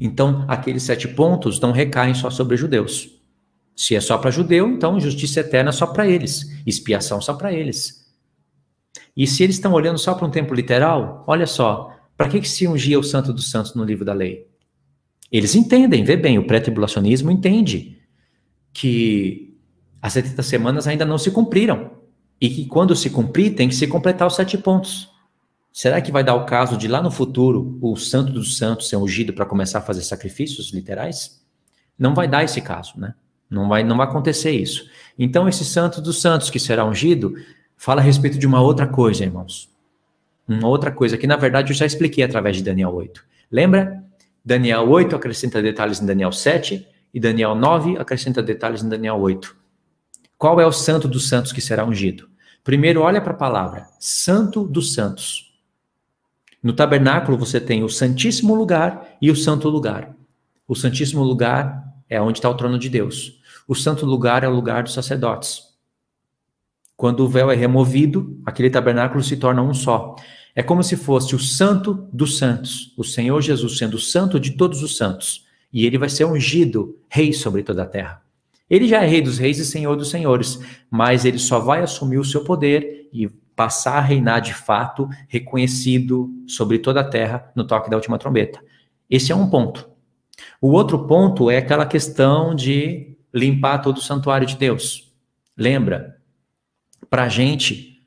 Então, aqueles sete pontos não recaem só sobre judeus. Se é só para judeu, então justiça eterna é só para eles, expiação só para eles. E se eles estão olhando só para um tempo literal, olha só, para que, que se ungia o santo dos santos no livro da lei? Eles entendem, vê bem, o pré-tribulacionismo entende que as 70 semanas ainda não se cumpriram e que quando se cumprir tem que se completar os sete pontos. Será que vai dar o caso de lá no futuro o santo dos santos ser ungido para começar a fazer sacrifícios literais? Não vai dar esse caso, né? Não vai, não vai acontecer isso. Então, esse santo dos santos que será ungido fala a respeito de uma outra coisa, irmãos. Uma outra coisa que, na verdade, eu já expliquei através de Daniel 8. Lembra? Daniel 8 acrescenta detalhes em Daniel 7 e Daniel 9 acrescenta detalhes em Daniel 8. Qual é o santo dos santos que será ungido? Primeiro, olha para a palavra, santo dos santos. No tabernáculo você tem o santíssimo lugar e o santo lugar. O santíssimo lugar é onde está o trono de Deus. O santo lugar é o lugar dos sacerdotes. Quando o véu é removido, aquele tabernáculo se torna um só. É como se fosse o santo dos santos, o Senhor Jesus sendo o santo de todos os santos. E ele vai ser ungido rei sobre toda a terra. Ele já é rei dos reis e senhor dos senhores, mas ele só vai assumir o seu poder e passar a reinar de fato, reconhecido sobre toda a terra no toque da última trombeta. Esse é um ponto. O outro ponto é aquela questão de limpar todo o santuário de Deus. Lembra, para a gente,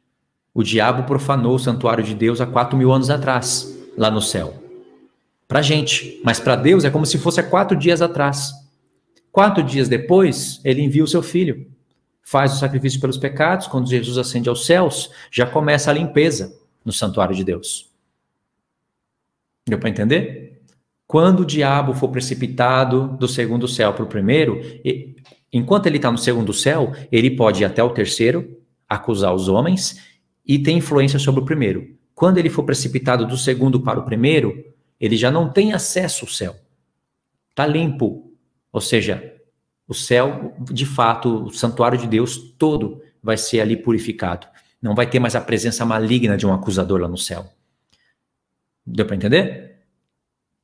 o diabo profanou o santuário de Deus há quatro mil anos atrás, lá no céu. Para a gente, mas para Deus é como se fosse há quatro dias atrás. Quatro dias depois, ele envia o seu filho, faz o sacrifício pelos pecados. Quando Jesus ascende aos céus, já começa a limpeza no santuário de Deus. Deu para entender? Quando o diabo for precipitado do segundo céu para o primeiro, enquanto ele está no segundo céu, ele pode ir até o terceiro, acusar os homens e tem influência sobre o primeiro. Quando ele for precipitado do segundo para o primeiro, ele já não tem acesso ao céu. Está limpo. Ou seja, o céu, de fato, o santuário de Deus todo vai ser ali purificado. Não vai ter mais a presença maligna de um acusador lá no céu. Deu para entender?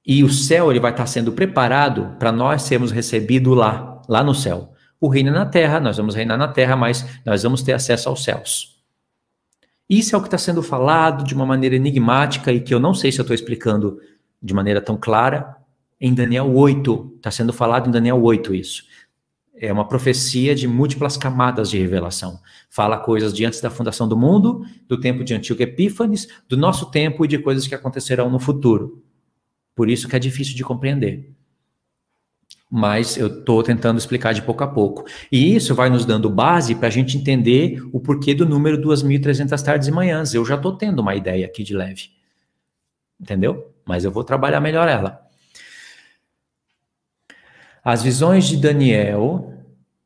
E o céu ele vai estar sendo preparado para nós sermos recebidos lá, lá no céu o reino é na terra, nós vamos reinar na terra, mas nós vamos ter acesso aos céus. Isso é o que está sendo falado de uma maneira enigmática e que eu não sei se eu estou explicando de maneira tão clara. Em Daniel 8, está sendo falado em Daniel 8 isso. É uma profecia de múltiplas camadas de revelação. Fala coisas de antes da fundação do mundo, do tempo de Antigo Epífanes, do nosso tempo e de coisas que acontecerão no futuro. Por isso que é difícil de compreender mas eu estou tentando explicar de pouco a pouco. E isso vai nos dando base para a gente entender o porquê do número 2.300 tardes e manhãs. Eu já estou tendo uma ideia aqui de leve, entendeu? Mas eu vou trabalhar melhor ela. As visões de Daniel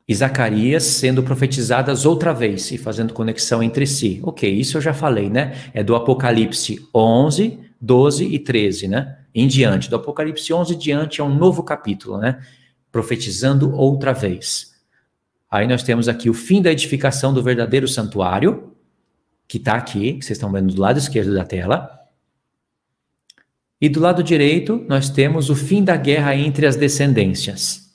e Zacarias sendo profetizadas outra vez e fazendo conexão entre si. Ok, isso eu já falei, né? É do Apocalipse 11, 12 e 13, né? em diante, do Apocalipse 11 diante é um novo capítulo, né? profetizando outra vez. Aí nós temos aqui o fim da edificação do verdadeiro santuário, que está aqui, que vocês estão vendo do lado esquerdo da tela. E do lado direito, nós temos o fim da guerra entre as descendências.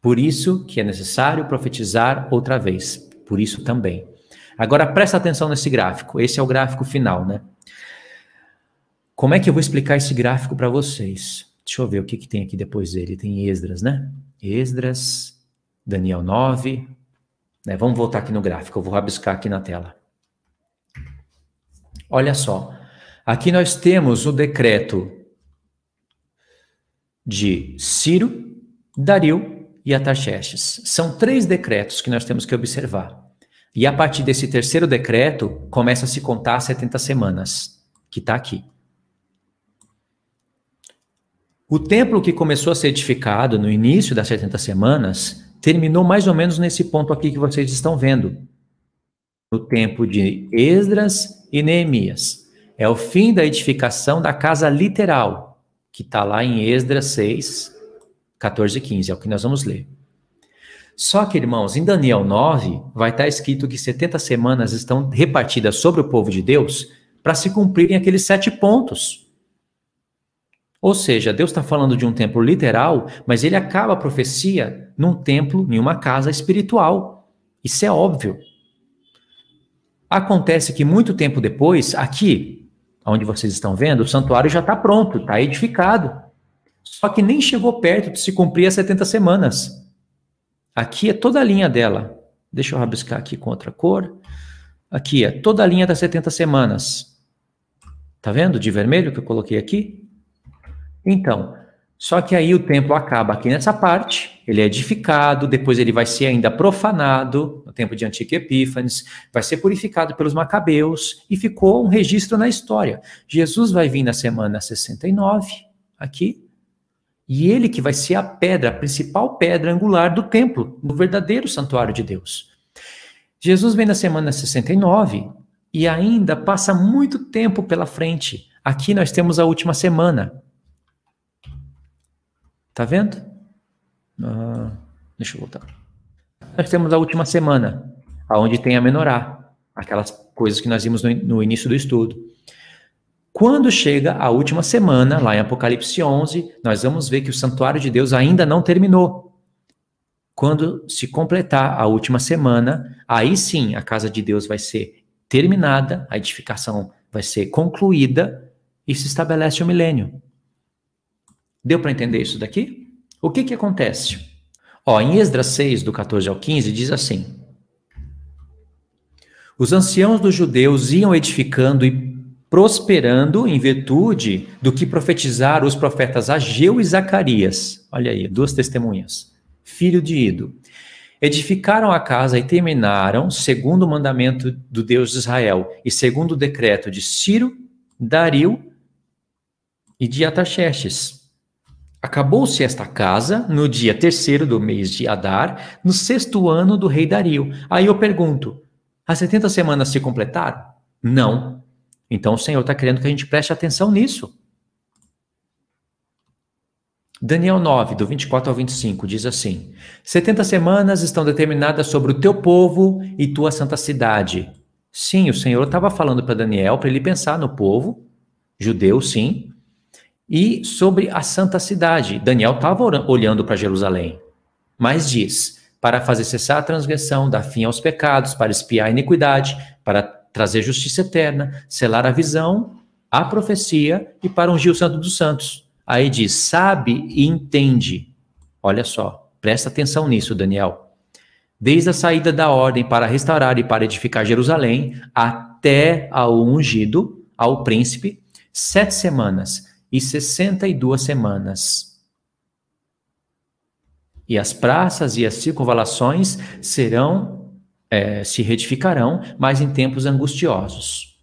Por isso que é necessário profetizar outra vez. Por isso também. Agora presta atenção nesse gráfico. Esse é o gráfico final, né? Como é que eu vou explicar esse gráfico para vocês? Deixa eu ver o que, que tem aqui depois dele. Tem Esdras, né? Esdras, Daniel 9. Né? Vamos voltar aqui no gráfico, eu vou rabiscar aqui na tela. Olha só. Aqui nós temos o decreto de Ciro, Dario e Ataxerxes. São três decretos que nós temos que observar. E a partir desse terceiro decreto, começa a se contar 70 semanas, que está aqui. O templo que começou a ser edificado no início das 70 semanas terminou mais ou menos nesse ponto aqui que vocês estão vendo. No tempo de Esdras e Neemias. É o fim da edificação da casa literal, que está lá em Esdras 6, 14 e 15, é o que nós vamos ler. Só que, irmãos, em Daniel 9, vai estar tá escrito que 70 semanas estão repartidas sobre o povo de Deus para se cumprirem aqueles sete pontos. Ou seja, Deus está falando de um templo literal, mas ele acaba a profecia num templo, em uma casa espiritual. Isso é óbvio. Acontece que muito tempo depois, aqui, onde vocês estão vendo, o santuário já está pronto, está edificado. Só que nem chegou perto de se cumprir as 70 semanas. Aqui é toda a linha dela. Deixa eu rabiscar aqui com outra cor. Aqui é toda a linha das 70 semanas. Tá vendo de vermelho que eu coloquei aqui? Então, só que aí o templo acaba aqui nessa parte, ele é edificado, depois ele vai ser ainda profanado, no tempo de Antigo Epífanes, vai ser purificado pelos macabeus, e ficou um registro na história. Jesus vai vir na semana 69, aqui, e ele que vai ser a pedra, a principal pedra angular do templo, do verdadeiro santuário de Deus. Jesus vem na semana 69 e ainda passa muito tempo pela frente. Aqui nós temos a última semana, Tá vendo? Ah, deixa eu voltar. Nós temos a última semana, aonde tem a menorar, aquelas coisas que nós vimos no, no início do estudo. Quando chega a última semana, lá em Apocalipse 11, nós vamos ver que o santuário de Deus ainda não terminou. Quando se completar a última semana, aí sim a casa de Deus vai ser terminada, a edificação vai ser concluída e se estabelece o milênio. Deu para entender isso daqui? O que, que acontece? Ó, em Esdras 6, do 14 ao 15, diz assim: Os anciãos dos judeus iam edificando e prosperando em virtude do que profetizaram os profetas Ageu e Zacarias. Olha aí, duas testemunhas. Filho de Ido. Edificaram a casa e terminaram, segundo o mandamento do Deus de Israel e segundo o decreto de Ciro, Dario e de Ataxerxes Acabou-se esta casa no dia terceiro do mês de Adar, no sexto ano do rei Dario. Aí eu pergunto: as 70 semanas se completaram? Não. Então o Senhor está querendo que a gente preste atenção nisso. Daniel 9, do 24 ao 25, diz assim: 70 semanas estão determinadas sobre o teu povo e tua santa cidade. Sim, o Senhor estava falando para Daniel para ele pensar no povo, judeu, sim, e sobre a santa cidade. Daniel estava olhando para Jerusalém, mas diz: para fazer cessar a transgressão, dar fim aos pecados, para espiar a iniquidade, para trazer justiça eterna, selar a visão, a profecia e para ungir o santo dos santos. Aí diz: sabe e entende. Olha só, presta atenção nisso, Daniel. Desde a saída da ordem para restaurar e para edificar Jerusalém, até ao ungido, ao príncipe, sete semanas e sessenta e duas semanas. E as praças e as circunvalações serão, é, se retificarão, mas em tempos angustiosos.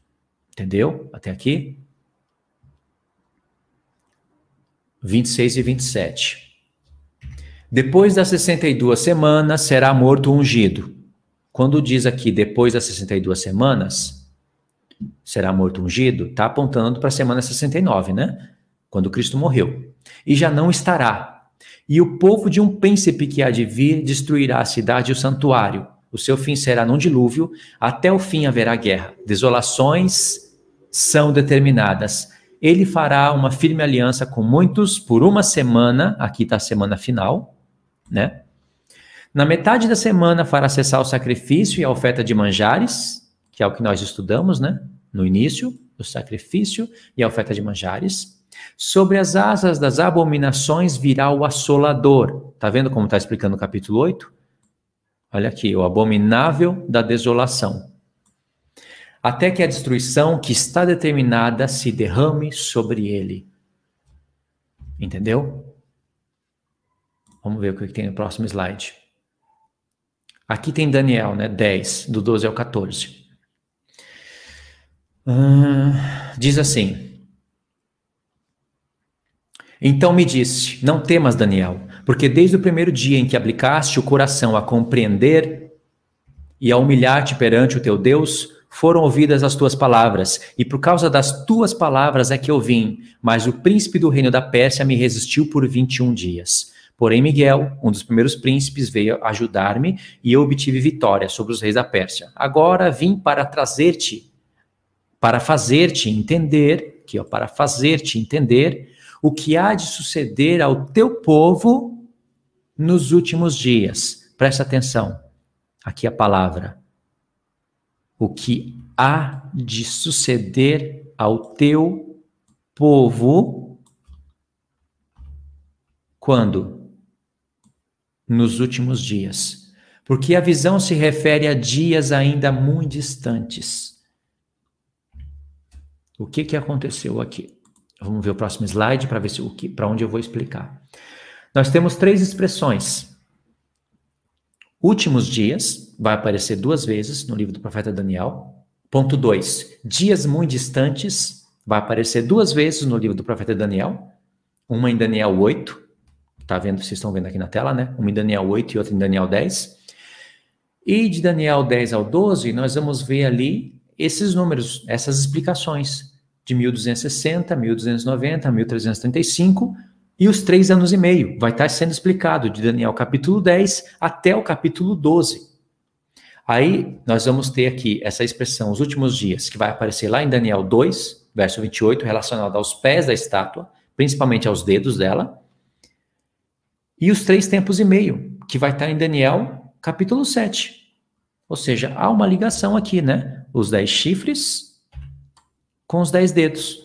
Entendeu? Até aqui? 26 e 27. Depois das 62 semanas será morto ungido. Quando diz aqui depois das 62 semanas, será morto ungido, está apontando para a semana 69, né? quando Cristo morreu, e já não estará. E o povo de um príncipe que há de vir destruirá a cidade e o santuário. O seu fim será num dilúvio, até o fim haverá guerra. Desolações são determinadas. Ele fará uma firme aliança com muitos por uma semana, aqui está a semana final, né? Na metade da semana fará cessar o sacrifício e a oferta de manjares, que é o que nós estudamos, né? No início, o sacrifício e a oferta de manjares Sobre as asas das abominações virá o assolador. Tá vendo como está explicando o capítulo 8? Olha aqui, o abominável da desolação. Até que a destruição que está determinada se derrame sobre ele. Entendeu? Vamos ver o que tem no próximo slide. Aqui tem Daniel, né? 10, do 12 ao 14. Uh, ah, diz assim. Então me disse: Não temas, Daniel, porque desde o primeiro dia em que aplicaste o coração a compreender e a humilhar-te perante o teu Deus, foram ouvidas as tuas palavras, e por causa das tuas palavras é que eu vim. Mas o príncipe do reino da Pérsia me resistiu por 21 dias. Porém, Miguel, um dos primeiros príncipes, veio ajudar-me e eu obtive vitória sobre os reis da Pérsia. Agora vim para trazer-te, para fazer-te entender, que ó, para fazer-te entender o que há de suceder ao teu povo nos últimos dias. Presta atenção. Aqui a palavra. O que há de suceder ao teu povo quando? Nos últimos dias. Porque a visão se refere a dias ainda muito distantes. O que, que aconteceu aqui? Vamos ver o próximo slide para ver o que, para onde eu vou explicar. Nós temos três expressões. Últimos dias vai aparecer duas vezes no livro do profeta Daniel. Ponto 2. Dias muito distantes vai aparecer duas vezes no livro do profeta Daniel. Uma em Daniel 8. Tá vendo, vocês estão vendo aqui na tela, né? Uma em Daniel 8 e outra em Daniel 10. E de Daniel 10 ao 12, nós vamos ver ali esses números, essas explicações de 1260, 1290, 1335 e os três anos e meio. Vai estar tá sendo explicado de Daniel capítulo 10 até o capítulo 12. Aí nós vamos ter aqui essa expressão, os últimos dias, que vai aparecer lá em Daniel 2, verso 28, relacionado aos pés da estátua, principalmente aos dedos dela, e os três tempos e meio, que vai estar tá em Daniel capítulo 7. Ou seja, há uma ligação aqui, né? Os dez chifres com os dez dedos.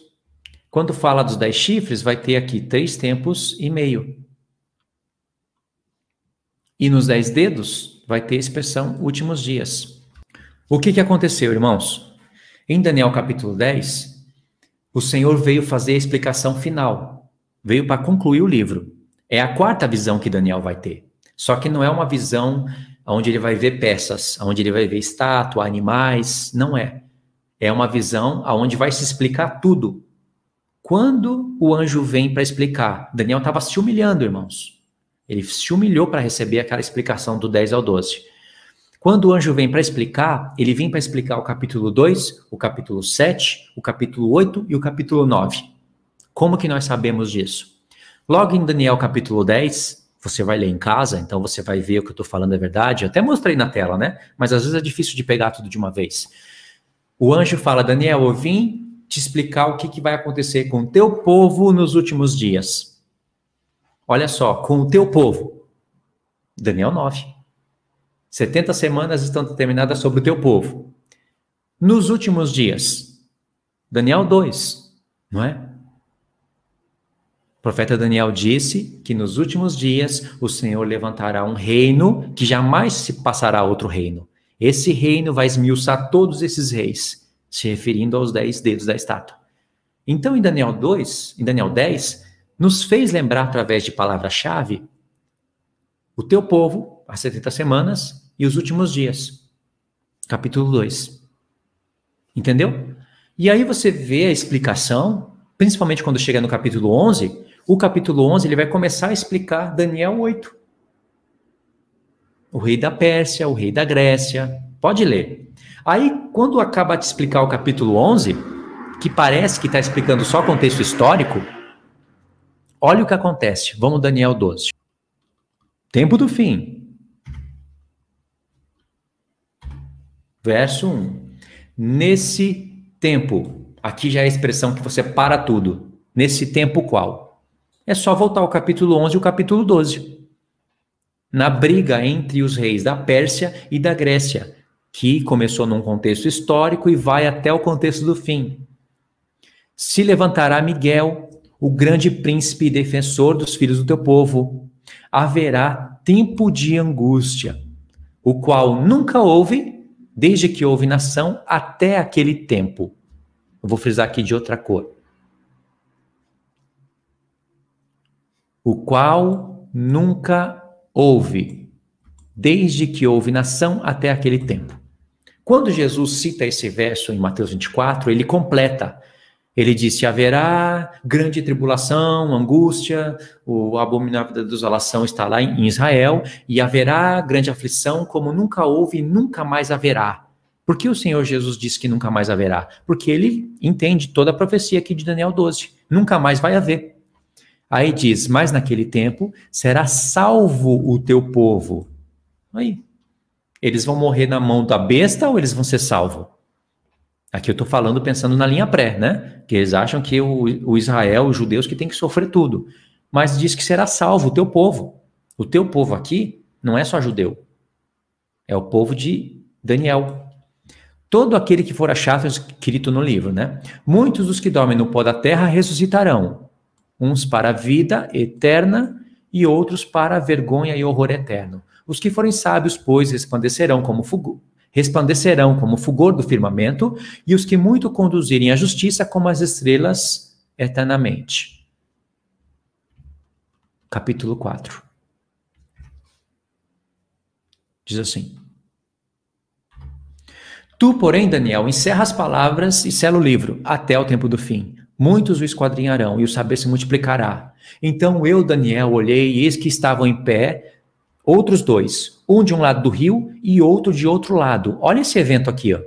Quando fala dos dez chifres, vai ter aqui três tempos e meio. E nos dez dedos vai ter a expressão últimos dias. O que, que aconteceu, irmãos? Em Daniel capítulo 10, o Senhor veio fazer a explicação final, veio para concluir o livro. É a quarta visão que Daniel vai ter. Só que não é uma visão onde ele vai ver peças, onde ele vai ver estátua, animais, não é. É uma visão aonde vai se explicar tudo. Quando o anjo vem para explicar, Daniel estava se humilhando, irmãos. Ele se humilhou para receber aquela explicação do 10 ao 12. Quando o anjo vem para explicar, ele vem para explicar o capítulo 2, o capítulo 7, o capítulo 8 e o capítulo 9. Como que nós sabemos disso? Logo em Daniel capítulo 10, você vai ler em casa, então você vai ver o que eu estou falando é verdade. Eu até mostrei na tela, né? Mas às vezes é difícil de pegar tudo de uma vez. O anjo fala: Daniel, eu vim te explicar o que, que vai acontecer com o teu povo nos últimos dias. Olha só, com o teu povo. Daniel 9. 70 semanas estão determinadas sobre o teu povo. Nos últimos dias. Daniel 2, não é? O profeta Daniel disse que nos últimos dias o Senhor levantará um reino que jamais se passará outro reino. Esse reino vai esmiuçar todos esses reis, se referindo aos dez dedos da estátua. Então, em Daniel 2, em Daniel 10, nos fez lembrar através de palavra-chave o teu povo, as 70 semanas e os últimos dias. Capítulo 2. Entendeu? E aí você vê a explicação, principalmente quando chega no capítulo 11, o capítulo 11 ele vai começar a explicar Daniel 8 o rei da Pérsia, o rei da Grécia. Pode ler. Aí, quando acaba de explicar o capítulo 11, que parece que está explicando só contexto histórico, olha o que acontece. Vamos, Daniel 12. Tempo do fim. Verso 1. Nesse tempo, aqui já é a expressão que você para tudo. Nesse tempo qual? É só voltar ao capítulo 11 e o capítulo 12 na briga entre os reis da Pérsia e da Grécia, que começou num contexto histórico e vai até o contexto do fim. Se levantará Miguel, o grande príncipe e defensor dos filhos do teu povo. Haverá tempo de angústia, o qual nunca houve, desde que houve nação, até aquele tempo. Eu vou frisar aqui de outra cor. O qual nunca Houve, desde que houve nação até aquele tempo. Quando Jesus cita esse verso em Mateus 24, ele completa. Ele disse: haverá grande tribulação, angústia, o abominável da desolação está lá em Israel, e haverá grande aflição, como nunca houve e nunca mais haverá. Por que o Senhor Jesus disse que nunca mais haverá? Porque ele entende toda a profecia aqui de Daniel 12. Nunca mais vai haver. Aí diz: Mas naquele tempo será salvo o teu povo. Aí. Eles vão morrer na mão da besta ou eles vão ser salvos? Aqui eu estou falando pensando na linha pré, né? Que eles acham que o, o Israel, os judeus, que tem que sofrer tudo. Mas diz que será salvo o teu povo. O teu povo aqui não é só judeu. É o povo de Daniel. Todo aquele que for achado escrito no livro, né? Muitos dos que dormem no pó da terra ressuscitarão uns para a vida eterna e outros para a vergonha e horror eterno. Os que forem sábios, pois, resplandecerão como fogo, resplandecerão como fulgor do firmamento, e os que muito conduzirem à justiça como as estrelas eternamente. Capítulo 4. Diz assim: Tu, porém, Daniel, encerra as palavras e sela o livro até o tempo do fim. Muitos o esquadrinharão e o saber se multiplicará. Então eu, Daniel, olhei e eis que estavam em pé outros dois, um de um lado do rio e outro de outro lado. Olha esse evento aqui, ó.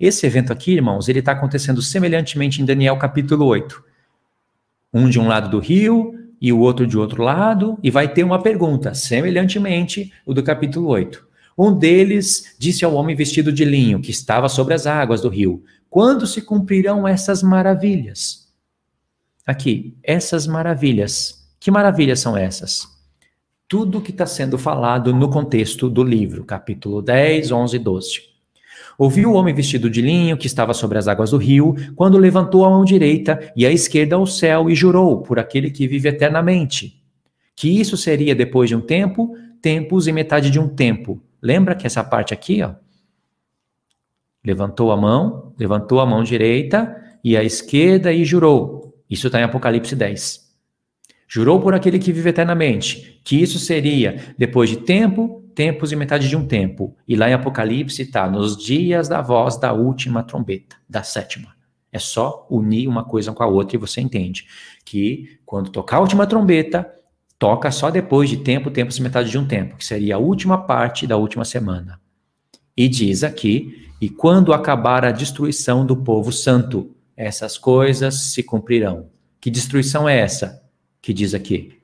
Esse evento aqui, irmãos, ele está acontecendo semelhantemente em Daniel capítulo 8. Um de um lado do rio e o outro de outro lado, e vai ter uma pergunta, semelhantemente o do capítulo 8. Um deles disse ao homem vestido de linho, que estava sobre as águas do rio: quando se cumprirão essas maravilhas? Aqui, essas maravilhas. Que maravilhas são essas? Tudo que está sendo falado no contexto do livro, capítulo 10, 11 e 12. Ouviu o homem vestido de linho que estava sobre as águas do rio, quando levantou a mão direita e a esquerda ao céu e jurou por aquele que vive eternamente, que isso seria depois de um tempo, tempos e metade de um tempo. Lembra que essa parte aqui, ó, Levantou a mão, levantou a mão direita e a esquerda e jurou. Isso está em Apocalipse 10. Jurou por aquele que vive eternamente, que isso seria depois de tempo, tempos e metade de um tempo. E lá em Apocalipse está, nos dias da voz da última trombeta, da sétima. É só unir uma coisa com a outra e você entende que quando tocar a última trombeta, toca só depois de tempo, tempos e metade de um tempo, que seria a última parte da última semana. E diz aqui e quando acabar a destruição do povo santo, essas coisas se cumprirão. Que destruição é essa? Que diz aqui.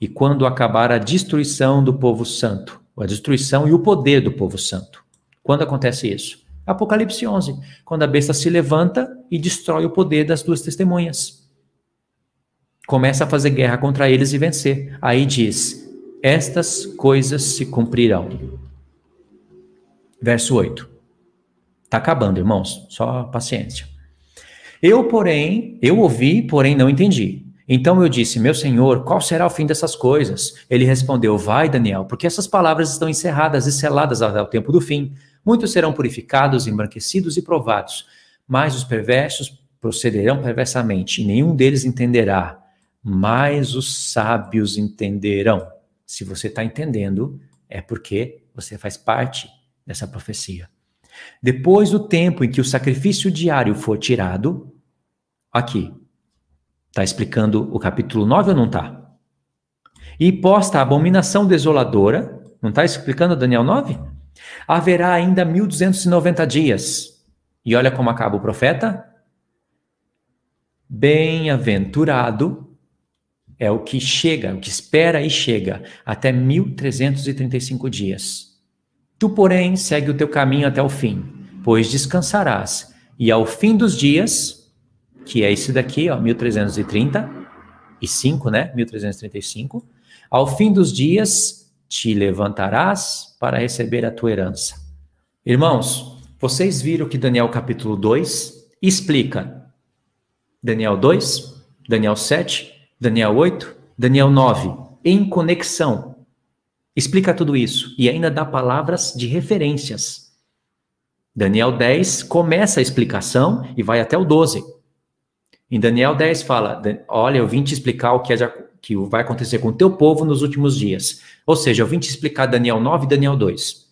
E quando acabar a destruição do povo santo, a destruição e o poder do povo santo. Quando acontece isso? Apocalipse 11, quando a besta se levanta e destrói o poder das duas testemunhas. Começa a fazer guerra contra eles e vencer. Aí diz: Estas coisas se cumprirão. Verso 8. Está acabando, irmãos, só paciência. Eu, porém, eu ouvi, porém não entendi. Então eu disse, meu senhor, qual será o fim dessas coisas? Ele respondeu, vai, Daniel, porque essas palavras estão encerradas e seladas até o tempo do fim. Muitos serão purificados, embranquecidos e provados, mas os perversos procederão perversamente, e nenhum deles entenderá, mas os sábios entenderão. Se você está entendendo, é porque você faz parte dessa profecia. Depois do tempo em que o sacrifício diário for tirado, aqui, está explicando o capítulo 9 ou não está? E posta a abominação desoladora, não está explicando Daniel 9? Haverá ainda 1290 dias. E olha como acaba o profeta. Bem-aventurado é o que chega, o que espera e chega até 1335 dias Tu, porém, segue o teu caminho até o fim, pois descansarás, e ao fim dos dias, que é esse daqui, ó, 1335, né? 1335, ao fim dos dias te levantarás para receber a tua herança. Irmãos, vocês viram que Daniel capítulo 2 explica Daniel 2, Daniel 7, Daniel 8, Daniel 9, em conexão. Explica tudo isso e ainda dá palavras de referências. Daniel 10 começa a explicação e vai até o 12. Em Daniel 10 fala: Olha, eu vim te explicar o que, é de, que vai acontecer com o teu povo nos últimos dias. Ou seja, eu vim te explicar Daniel 9 e Daniel 2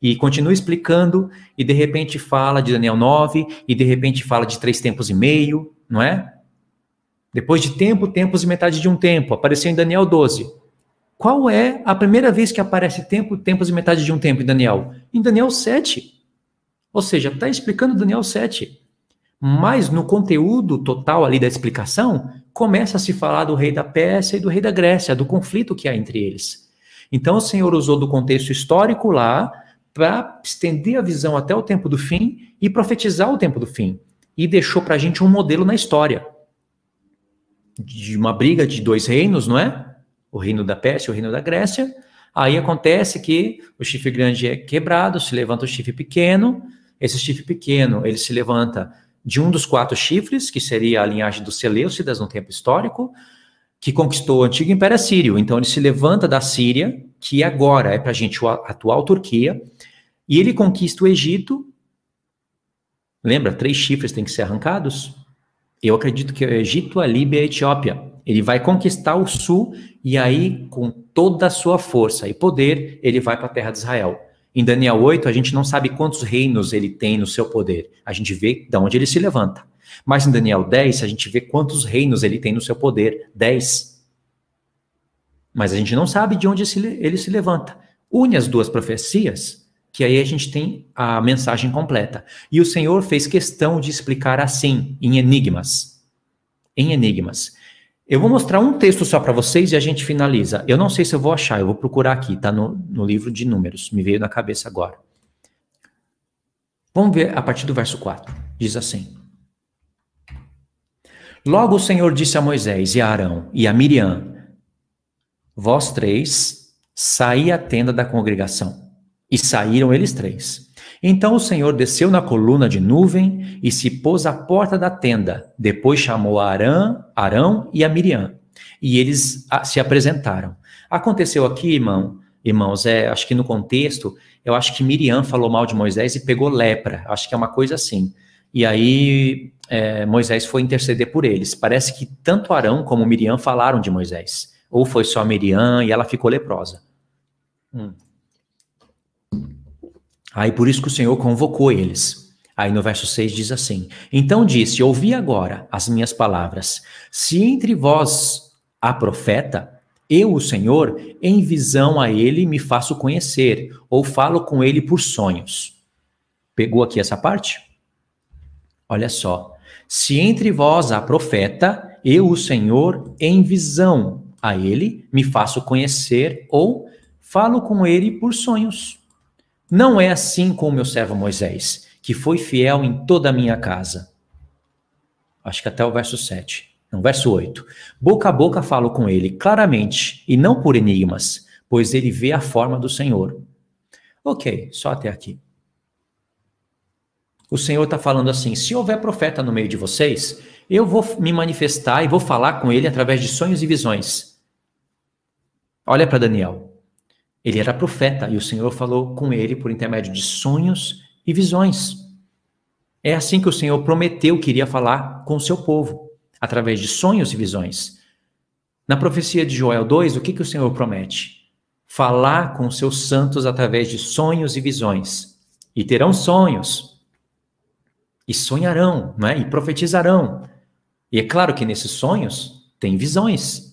e continua explicando, e de repente fala de Daniel 9, e de repente fala de três tempos e meio, não é? Depois de tempo, tempos e metade de um tempo, apareceu em Daniel 12. Qual é a primeira vez que aparece tempo, tempos e metade de um tempo em Daniel? Em Daniel 7. Ou seja, está explicando Daniel 7. Mas no conteúdo total ali da explicação, começa a se falar do rei da Pérsia e do rei da Grécia, do conflito que há entre eles. Então o Senhor usou do contexto histórico lá para estender a visão até o tempo do fim e profetizar o tempo do fim. E deixou para a gente um modelo na história de uma briga de dois reinos, não é? o reino da Pérsia, o reino da Grécia. Aí acontece que o chifre grande é quebrado, se levanta o chifre pequeno. Esse chifre pequeno, ele se levanta de um dos quatro chifres, que seria a linhagem dos Seleucidas no tempo histórico, que conquistou o antigo Império Sírio. Então ele se levanta da Síria, que agora é para a gente a atual Turquia, e ele conquista o Egito. Lembra, três chifres têm que ser arrancados? Eu acredito que é o Egito, a Líbia e a Etiópia. Ele vai conquistar o sul e aí, com toda a sua força e poder, ele vai para a terra de Israel. Em Daniel 8, a gente não sabe quantos reinos ele tem no seu poder. A gente vê de onde ele se levanta. Mas em Daniel 10, a gente vê quantos reinos ele tem no seu poder. 10. Mas a gente não sabe de onde ele se levanta. Une as duas profecias, que aí a gente tem a mensagem completa. E o Senhor fez questão de explicar assim, em enigmas. Em enigmas. Eu vou mostrar um texto só para vocês e a gente finaliza. Eu não sei se eu vou achar, eu vou procurar aqui, tá no, no livro de números, me veio na cabeça agora. Vamos ver a partir do verso 4. Diz assim: Logo o Senhor disse a Moisés e a Arão e a Miriam: Vós três, saí a tenda da congregação. E saíram eles três. Então o Senhor desceu na coluna de nuvem e se pôs à porta da tenda. Depois chamou a Arão, Arão e a Miriam. E eles ah, se apresentaram. Aconteceu aqui, irmão, irmãos, é, acho que no contexto, eu acho que Miriam falou mal de Moisés e pegou lepra. Acho que é uma coisa assim. E aí é, Moisés foi interceder por eles. Parece que tanto Arão como Miriam falaram de Moisés. Ou foi só Miriam e ela ficou leprosa. Hum. Aí por isso que o Senhor convocou eles. Aí no verso 6 diz assim: Então disse: Ouvi agora as minhas palavras. Se entre vós há profeta, eu, o Senhor, em visão a ele me faço conhecer, ou falo com ele por sonhos. Pegou aqui essa parte? Olha só. Se entre vós há profeta, eu, o Senhor, em visão a ele me faço conhecer, ou falo com ele por sonhos. Não é assim com o meu servo Moisés, que foi fiel em toda a minha casa. Acho que até o verso 7. Não, verso 8. Boca a boca falo com ele claramente e não por enigmas, pois ele vê a forma do Senhor. Ok, só até aqui. O Senhor está falando assim: se houver profeta no meio de vocês, eu vou me manifestar e vou falar com ele através de sonhos e visões. Olha para Daniel. Ele era profeta e o Senhor falou com ele por intermédio de sonhos e visões. É assim que o Senhor prometeu que iria falar com o seu povo, através de sonhos e visões. Na profecia de Joel 2, o que, que o Senhor promete? Falar com os seus santos através de sonhos e visões. E terão sonhos. E sonharão, né? e profetizarão. E é claro que nesses sonhos tem visões.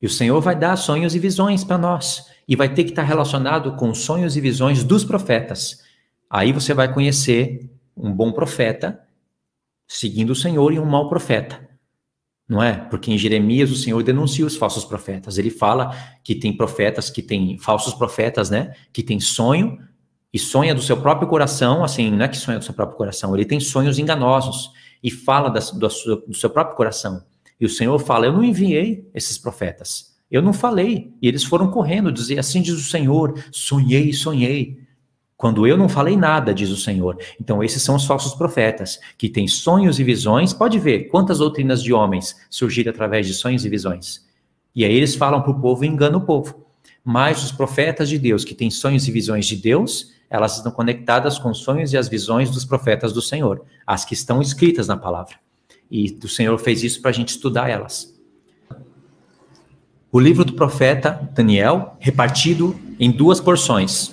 E o Senhor vai dar sonhos e visões para nós. E vai ter que estar tá relacionado com sonhos e visões dos profetas. Aí você vai conhecer um bom profeta seguindo o Senhor e um mau profeta. Não é? Porque em Jeremias o Senhor denuncia os falsos profetas. Ele fala que tem profetas que tem falsos profetas, né? Que tem sonho e sonha do seu próprio coração, assim, não é que sonha do seu próprio coração, ele tem sonhos enganosos e fala das, do, do seu próprio coração. E o Senhor fala: Eu não enviei esses profetas. Eu não falei. E eles foram correndo, dizer assim diz o Senhor: sonhei, sonhei. Quando eu não falei nada, diz o Senhor. Então, esses são os falsos profetas, que têm sonhos e visões. Pode ver quantas doutrinas de homens surgiram através de sonhos e visões. E aí eles falam para o povo e enganam o povo. Mas os profetas de Deus, que têm sonhos e visões de Deus, elas estão conectadas com os sonhos e as visões dos profetas do Senhor, as que estão escritas na palavra. E o Senhor fez isso para a gente estudar elas. O livro do profeta Daniel, repartido em duas porções,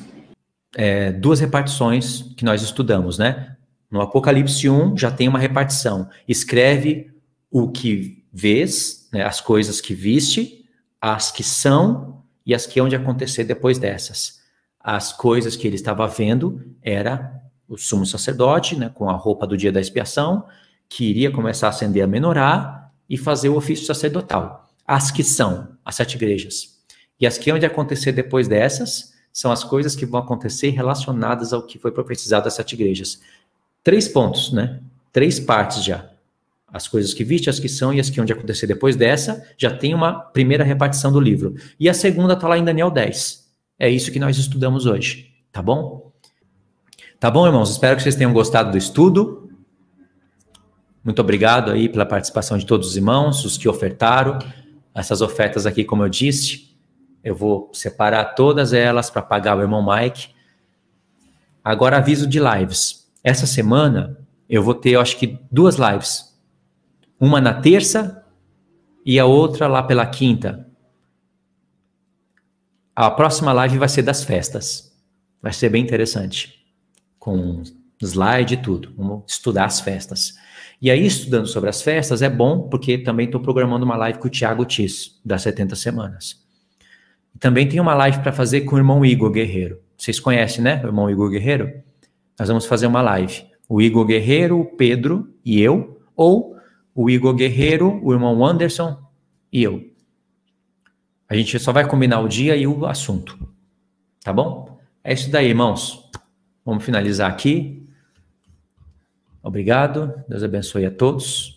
é, duas repartições que nós estudamos, né? No Apocalipse 1 já tem uma repartição. Escreve o que vês, né, as coisas que viste, as que são e as que hão de acontecer depois dessas. As coisas que ele estava vendo era o sumo sacerdote, né, com a roupa do dia da expiação, que iria começar a acender a menorá e fazer o ofício sacerdotal. As que são as sete igrejas. E as que hão de acontecer depois dessas são as coisas que vão acontecer relacionadas ao que foi profetizado às sete igrejas. Três pontos, né? Três partes já. As coisas que viste, as que são e as que hão de acontecer depois dessa, já tem uma primeira repartição do livro. E a segunda está lá em Daniel 10. É isso que nós estudamos hoje, tá bom? Tá bom, irmãos? Espero que vocês tenham gostado do estudo. Muito obrigado aí pela participação de todos os irmãos, os que ofertaram. Essas ofertas aqui, como eu disse, eu vou separar todas elas para pagar o irmão Mike. Agora, aviso de lives. Essa semana eu vou ter, eu acho que, duas lives. Uma na terça e a outra lá pela quinta. A próxima live vai ser das festas. Vai ser bem interessante. Com slide e tudo. Vamos estudar as festas. E aí, estudando sobre as festas, é bom, porque também estou programando uma live com o Thiago Tis, das 70 Semanas. Também tem uma live para fazer com o irmão Igor Guerreiro. Vocês conhecem, né? O irmão Igor Guerreiro? Nós vamos fazer uma live. O Igor Guerreiro, o Pedro e eu, ou o Igor Guerreiro, o irmão Anderson e eu. A gente só vai combinar o dia e o assunto. Tá bom? É isso daí, irmãos. Vamos finalizar aqui. Obrigado, Deus abençoe a todos.